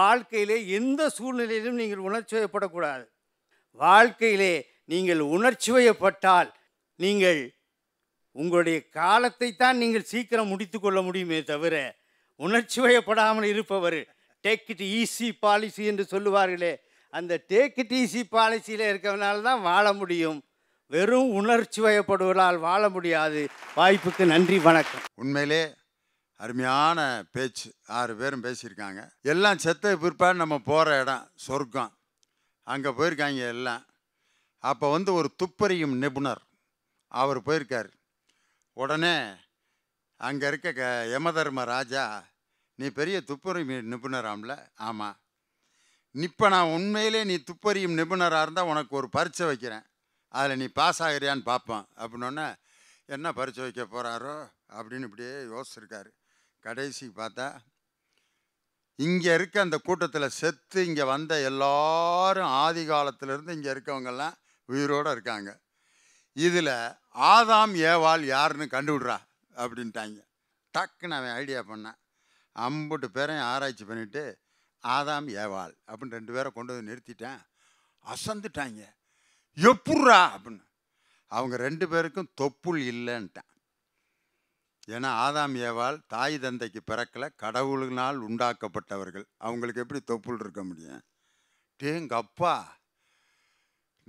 வாழ்க்கையிலே எந்த சூழ்நிலையிலும் நீங்கள் உணர்ச்சி வாழ்க்கையிலே நீங்கள் உணர்ச்சி நீங்கள் உங்களுடைய காலத்தை தான் நீங்கள் சீக்கிரம் முடித்து கொள்ள முடியுமே தவிர உணர்ச்சி வயப்படாமல் இருப்பவர் டேக் இட் ஈஸி பாலிசி என்று சொல்லுவார்களே அந்த டேக் இட் ஈஸி பாலிசியில் இருக்கிறதுனால தான் வாழ முடியும் வெறும் உணர்ச்சி வயப்படுவதால் வாழ முடியாது வாய்ப்புக்கு நன்றி வணக்கம் உண்மையிலே அருமையான பேச்சு ஆறு பேரும் பேசியிருக்காங்க எல்லாம் செத்த பிற்பாடு நம்ம போகிற இடம் சொர்க்கம் அங்கே போயிருக்காங்க எல்லாம் அப்போ வந்து ஒரு துப்பறியும் நிபுணர் அவர் போயிருக்கார் உடனே அங்கே இருக்க க யமதர்ம ராஜா நீ பெரிய துப்பறியும் நிபுணராம்ல ஆமாம் இப்போ நான் உண்மையிலே நீ துப்பறியும் நிபுணராக இருந்தால் உனக்கு ஒரு பரீட்சை வைக்கிறேன் அதில் நீ பாஸ் ஆகிறியான்னு பார்ப்பேன் அப்படின்னோடனே என்ன பரிச்சை வைக்க போகிறாரோ அப்படின்னு இப்படியே யோசிச்சிருக்காரு கடைசிக்கு பார்த்தா இங்கே இருக்க அந்த கூட்டத்தில் செத்து இங்கே வந்த எல்லாரும் ஆதி காலத்திலேருந்து இங்கே இருக்கவங்கெல்லாம் உயிரோடு இருக்காங்க இதில் ஆதாம் ஏவாள் யாருன்னு கண்டுவிடுறா அப்படின்ட்டாங்க டக்குன்னு அவன் ஐடியா பண்ணேன் அம்புட்டு பேரையும் ஆராய்ச்சி பண்ணிவிட்டு ஆதாம் ஏவாள் அப்படின்னு ரெண்டு பேரை கொண்டு வந்து நிறுத்திட்டேன் அசந்துட்டாங்க எப்புட்றா அப்படின்னு அவங்க ரெண்டு பேருக்கும் தொப்புள் இல்லைன்ட்டான் ஏன்னா ஆதாம் ஏவாள் தாய் தந்தைக்கு பிறக்கல கடவுளினால் உண்டாக்கப்பட்டவர்கள் அவங்களுக்கு எப்படி தொப்புள் இருக்க முடியும் டேங்க அப்பா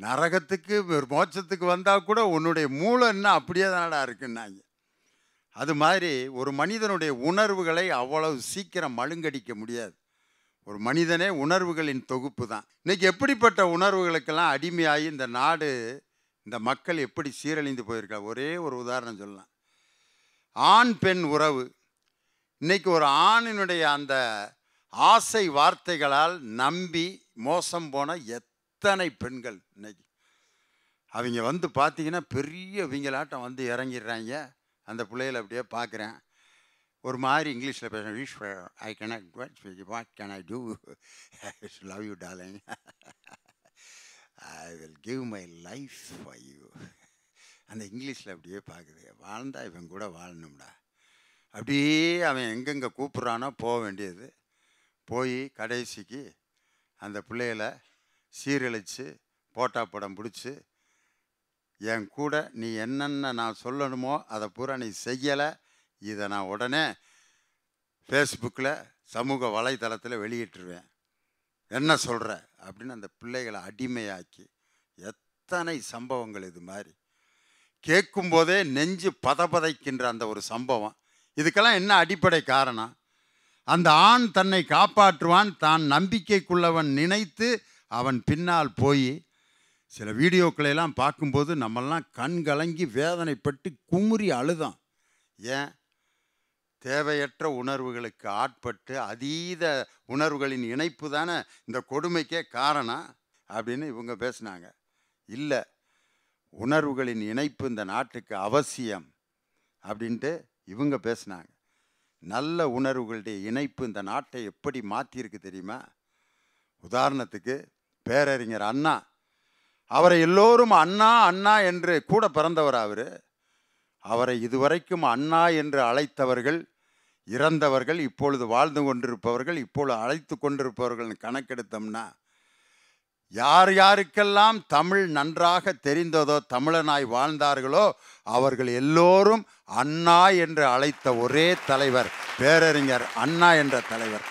நரகத்துக்கு மோட்சத்துக்கு வந்தால் கூட உன்னுடைய மூளை என்ன அப்படியே தானடா இருக்குன்னாங்க அது மாதிரி ஒரு மனிதனுடைய உணர்வுகளை அவ்வளவு சீக்கிரம் மழுங்கடிக்க முடியாது ஒரு மனிதனே உணர்வுகளின் தொகுப்பு தான் இன்றைக்கி எப்படிப்பட்ட உணர்வுகளுக்கெல்லாம் அடிமையாகி இந்த நாடு இந்த மக்கள் எப்படி சீரழிந்து போயிருக்கா ஒரே ஒரு உதாரணம் சொல்லலாம் ஆண் பெண் உறவு இன்றைக்கி ஒரு ஆணினுடைய அந்த ஆசை வார்த்தைகளால் நம்பி மோசம் போன எத்தனை பெண்கள் இன்னைக்கு அவங்க வந்து பார்த்தீங்கன்னா பெரிய இவங்களாட்டம் வந்து இறங்கிடுறாங்க அந்த பிள்ளைகளை அப்படியே பார்க்குறேன் ஒரு மாதிரி இங்கிலீஷில் பேசுகிறேன் I cannot what speak what can I two love you darling I will give my life for you அந்த இங்கிலீஷில் அப்படியே பார்க்குது வாழ்ந்தா இவன் கூட வாழணும்டா அப்படியே அவன் எங்கெங்கே கூப்பிட்றானோ போக வேண்டியது போய் கடைசிக்கு அந்த பிள்ளைகளை சீரழித்து போட்டா படம் பிடிச்சி என் கூட நீ என்னென்ன நான் சொல்லணுமோ அதை பூரா நீ செய்யலை இதை நான் உடனே ஃபேஸ்புக்கில் சமூக வலைதளத்தில் வெளியிட்டுருவேன் என்ன சொல்கிற அப்படின்னு அந்த பிள்ளைகளை அடிமையாக்கி எத்தனை சம்பவங்கள் இது மாதிரி கேட்கும்போதே நெஞ்சு பதபதைக்கின்ற அந்த ஒரு சம்பவம் இதுக்கெல்லாம் என்ன அடிப்படை காரணம் அந்த ஆண் தன்னை காப்பாற்றுவான் தான் நம்பிக்கைக்குள்ளவன் நினைத்து அவன் பின்னால் போய் சில வீடியோக்களையெல்லாம் பார்க்கும்போது நம்மெல்லாம் கண் கலங்கி வேதனைப்பட்டு குமுறி அழுதான் ஏன் தேவையற்ற உணர்வுகளுக்கு ஆட்பட்டு அதீத உணர்வுகளின் இணைப்பு தானே இந்த கொடுமைக்கே காரணம் அப்படின்னு இவங்க பேசினாங்க இல்லை உணர்வுகளின் இணைப்பு இந்த நாட்டுக்கு அவசியம் அப்படின்ட்டு இவங்க பேசினாங்க நல்ல உணர்வுகளுடைய இணைப்பு இந்த நாட்டை எப்படி மாற்றியிருக்கு தெரியுமா உதாரணத்துக்கு பேரறிஞர் அண்ணா அவரை எல்லோரும் அண்ணா அண்ணா என்று கூட பிறந்தவர் அவர் அவரை இதுவரைக்கும் அண்ணா என்று அழைத்தவர்கள் இறந்தவர்கள் இப்பொழுது வாழ்ந்து கொண்டிருப்பவர்கள் இப்பொழுது அழைத்து கொண்டிருப்பவர்கள் கணக்கெடுத்தோம்னா யார் யாருக்கெல்லாம் தமிழ் நன்றாக தெரிந்ததோ தமிழனாய் வாழ்ந்தார்களோ அவர்கள் எல்லோரும் அண்ணா என்று அழைத்த ஒரே தலைவர் பேரறிஞர் அண்ணா என்ற தலைவர்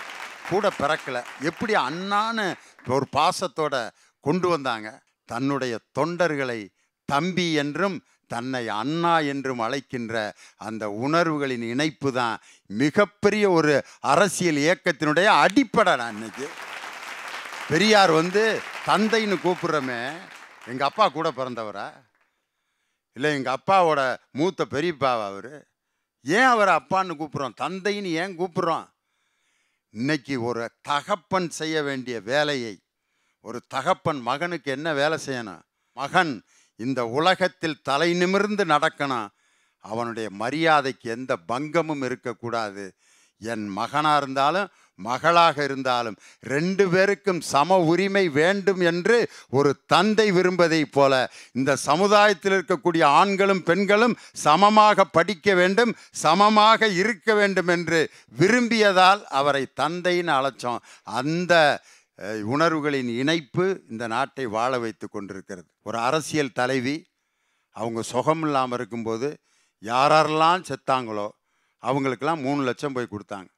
கூட பிறக்கலை எப்படி அண்ணான்னு ஒரு பாசத்தோட கொண்டு வந்தாங்க தன்னுடைய தொண்டர்களை தம்பி என்றும் தன்னை அண்ணா என்றும் அழைக்கின்ற அந்த உணர்வுகளின் இணைப்பு தான் மிகப்பெரிய ஒரு அரசியல் இயக்கத்தினுடைய அடிப்படை நான் இன்னைக்கு பெரியார் வந்து தந்தைன்னு கூப்பிட்றோமே எங்கள் அப்பா கூட பிறந்தவரா இல்லை எங்கள் அப்பாவோட மூத்த பெரியப்பாவா அவர் ஏன் அவரை அப்பான்னு கூப்பிட்றோம் தந்தைன்னு ஏன் கூப்பிட்றோம் இன்னைக்கு ஒரு தகப்பன் செய்ய வேண்டிய வேலையை ஒரு தகப்பன் மகனுக்கு என்ன வேலை செய்யணும் மகன் இந்த உலகத்தில் தலை நிமிர்ந்து நடக்கணும் அவனுடைய மரியாதைக்கு எந்த பங்கமும் இருக்கக்கூடாது என் மகனாக இருந்தாலும் மகளாக இருந்தாலும் ரெண்டு பேருக்கும் சம உரிமை வேண்டும் என்று ஒரு தந்தை விரும்பதைப் போல இந்த சமுதாயத்தில் இருக்கக்கூடிய ஆண்களும் பெண்களும் சமமாக படிக்க வேண்டும் சமமாக இருக்க வேண்டும் என்று விரும்பியதால் அவரை தந்தைன்னு அழைச்சோம் அந்த உணர்வுகளின் இணைப்பு இந்த நாட்டை வாழ வைத்து கொண்டிருக்கிறது ஒரு அரசியல் தலைவி அவங்க சுகம் இல்லாமல் இருக்கும்போது யாரெல்லாம் செத்தாங்களோ அவங்களுக்கெல்லாம் மூணு லட்சம் போய் கொடுத்தாங்க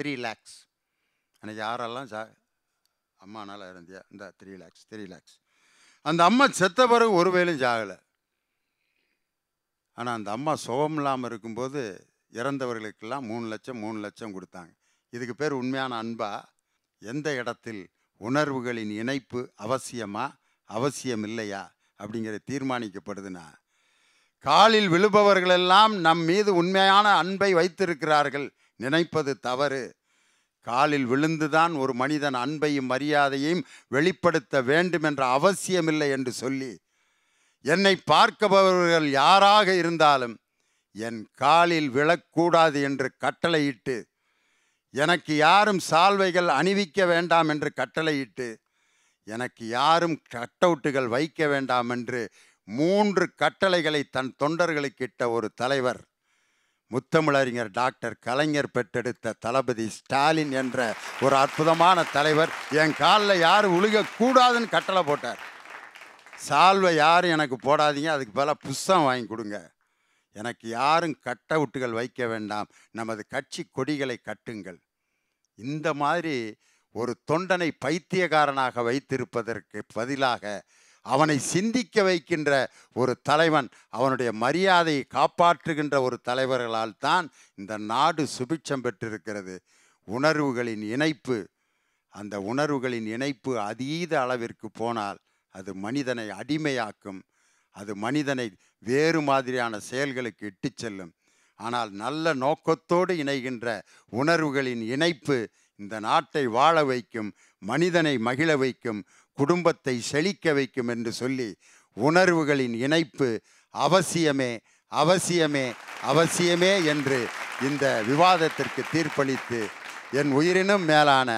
த்ரீ லேக்ஸ் அன்றைக்கி யாரெல்லாம் சா அம்மானால் இருந்தியா இந்த த்ரீ லேக்ஸ் த்ரீ லேக்ஸ் அந்த அம்மா செத்த பிறகு ஒரு வேலையும் சாகலை ஆனால் அந்த அம்மா சுகம் இல்லாமல் இருக்கும்போது இறந்தவர்களுக்கெல்லாம் மூணு லட்சம் மூணு லட்சம் கொடுத்தாங்க இதுக்கு பேர் உண்மையான அன்பா எந்த இடத்தில் உணர்வுகளின் இணைப்பு அவசியமா அவசியம் இல்லையா அப்படிங்கிற தீர்மானிக்கப்படுதுன்னா காலில் விழுபவர்களெல்லாம் நம் மீது உண்மையான அன்பை வைத்திருக்கிறார்கள் நினைப்பது தவறு காலில் விழுந்துதான் ஒரு மனிதன் அன்பையும் மரியாதையையும் வெளிப்படுத்த வேண்டும் என்ற அவசியமில்லை என்று சொல்லி என்னை பார்க்கபவர்கள் யாராக இருந்தாலும் என் காலில் விழக்கூடாது என்று கட்டளையிட்டு எனக்கு யாரும் சால்வைகள் அணிவிக்க வேண்டாம் என்று கட்டளையிட்டு எனக்கு யாரும் கட்டவுட்டுகள் வைக்க வேண்டாம் என்று மூன்று கட்டளைகளை தன் தொண்டர்களுக்கிட்ட ஒரு தலைவர் முத்தமிழறிஞர் டாக்டர் கலைஞர் பெற்றெடுத்த தளபதி ஸ்டாலின் என்ற ஒரு அற்புதமான தலைவர் என் காலில் யாரும் உழுகக்கூடாதுன்னு கட்டளை போட்டார் சால்வை யாரும் எனக்கு போடாதீங்க அதுக்கு பல புஸ்தம் வாங்கி கொடுங்க எனக்கு யாரும் கட் அவுட்டுகள் வைக்க வேண்டாம் நமது கட்சி கொடிகளை கட்டுங்கள் இந்த மாதிரி ஒரு தொண்டனை பைத்தியக்காரனாக வைத்திருப்பதற்கு பதிலாக அவனை சிந்திக்க வைக்கின்ற ஒரு தலைவன் அவனுடைய மரியாதையை காப்பாற்றுகின்ற ஒரு தலைவர்களால் தான் இந்த நாடு சுபிட்சம் பெற்றிருக்கிறது உணர்வுகளின் இணைப்பு அந்த உணர்வுகளின் இணைப்பு அதீத அளவிற்கு போனால் அது மனிதனை அடிமையாக்கும் அது மனிதனை வேறு மாதிரியான செயல்களுக்கு இட்டு செல்லும் ஆனால் நல்ல நோக்கத்தோடு இணைகின்ற உணர்வுகளின் இணைப்பு இந்த நாட்டை வாழ வைக்கும் மனிதனை மகிழ வைக்கும் குடும்பத்தை செழிக்க வைக்கும் என்று சொல்லி உணர்வுகளின் இணைப்பு அவசியமே அவசியமே அவசியமே என்று இந்த விவாதத்திற்கு தீர்ப்பளித்து என் உயிரினும் மேலான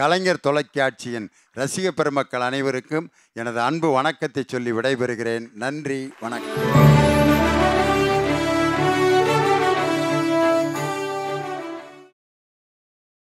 கலைஞர் தொலைக்காட்சியின் ரசிக பெருமக்கள் அனைவருக்கும் எனது அன்பு வணக்கத்தை சொல்லி விடைபெறுகிறேன் நன்றி வணக்கம்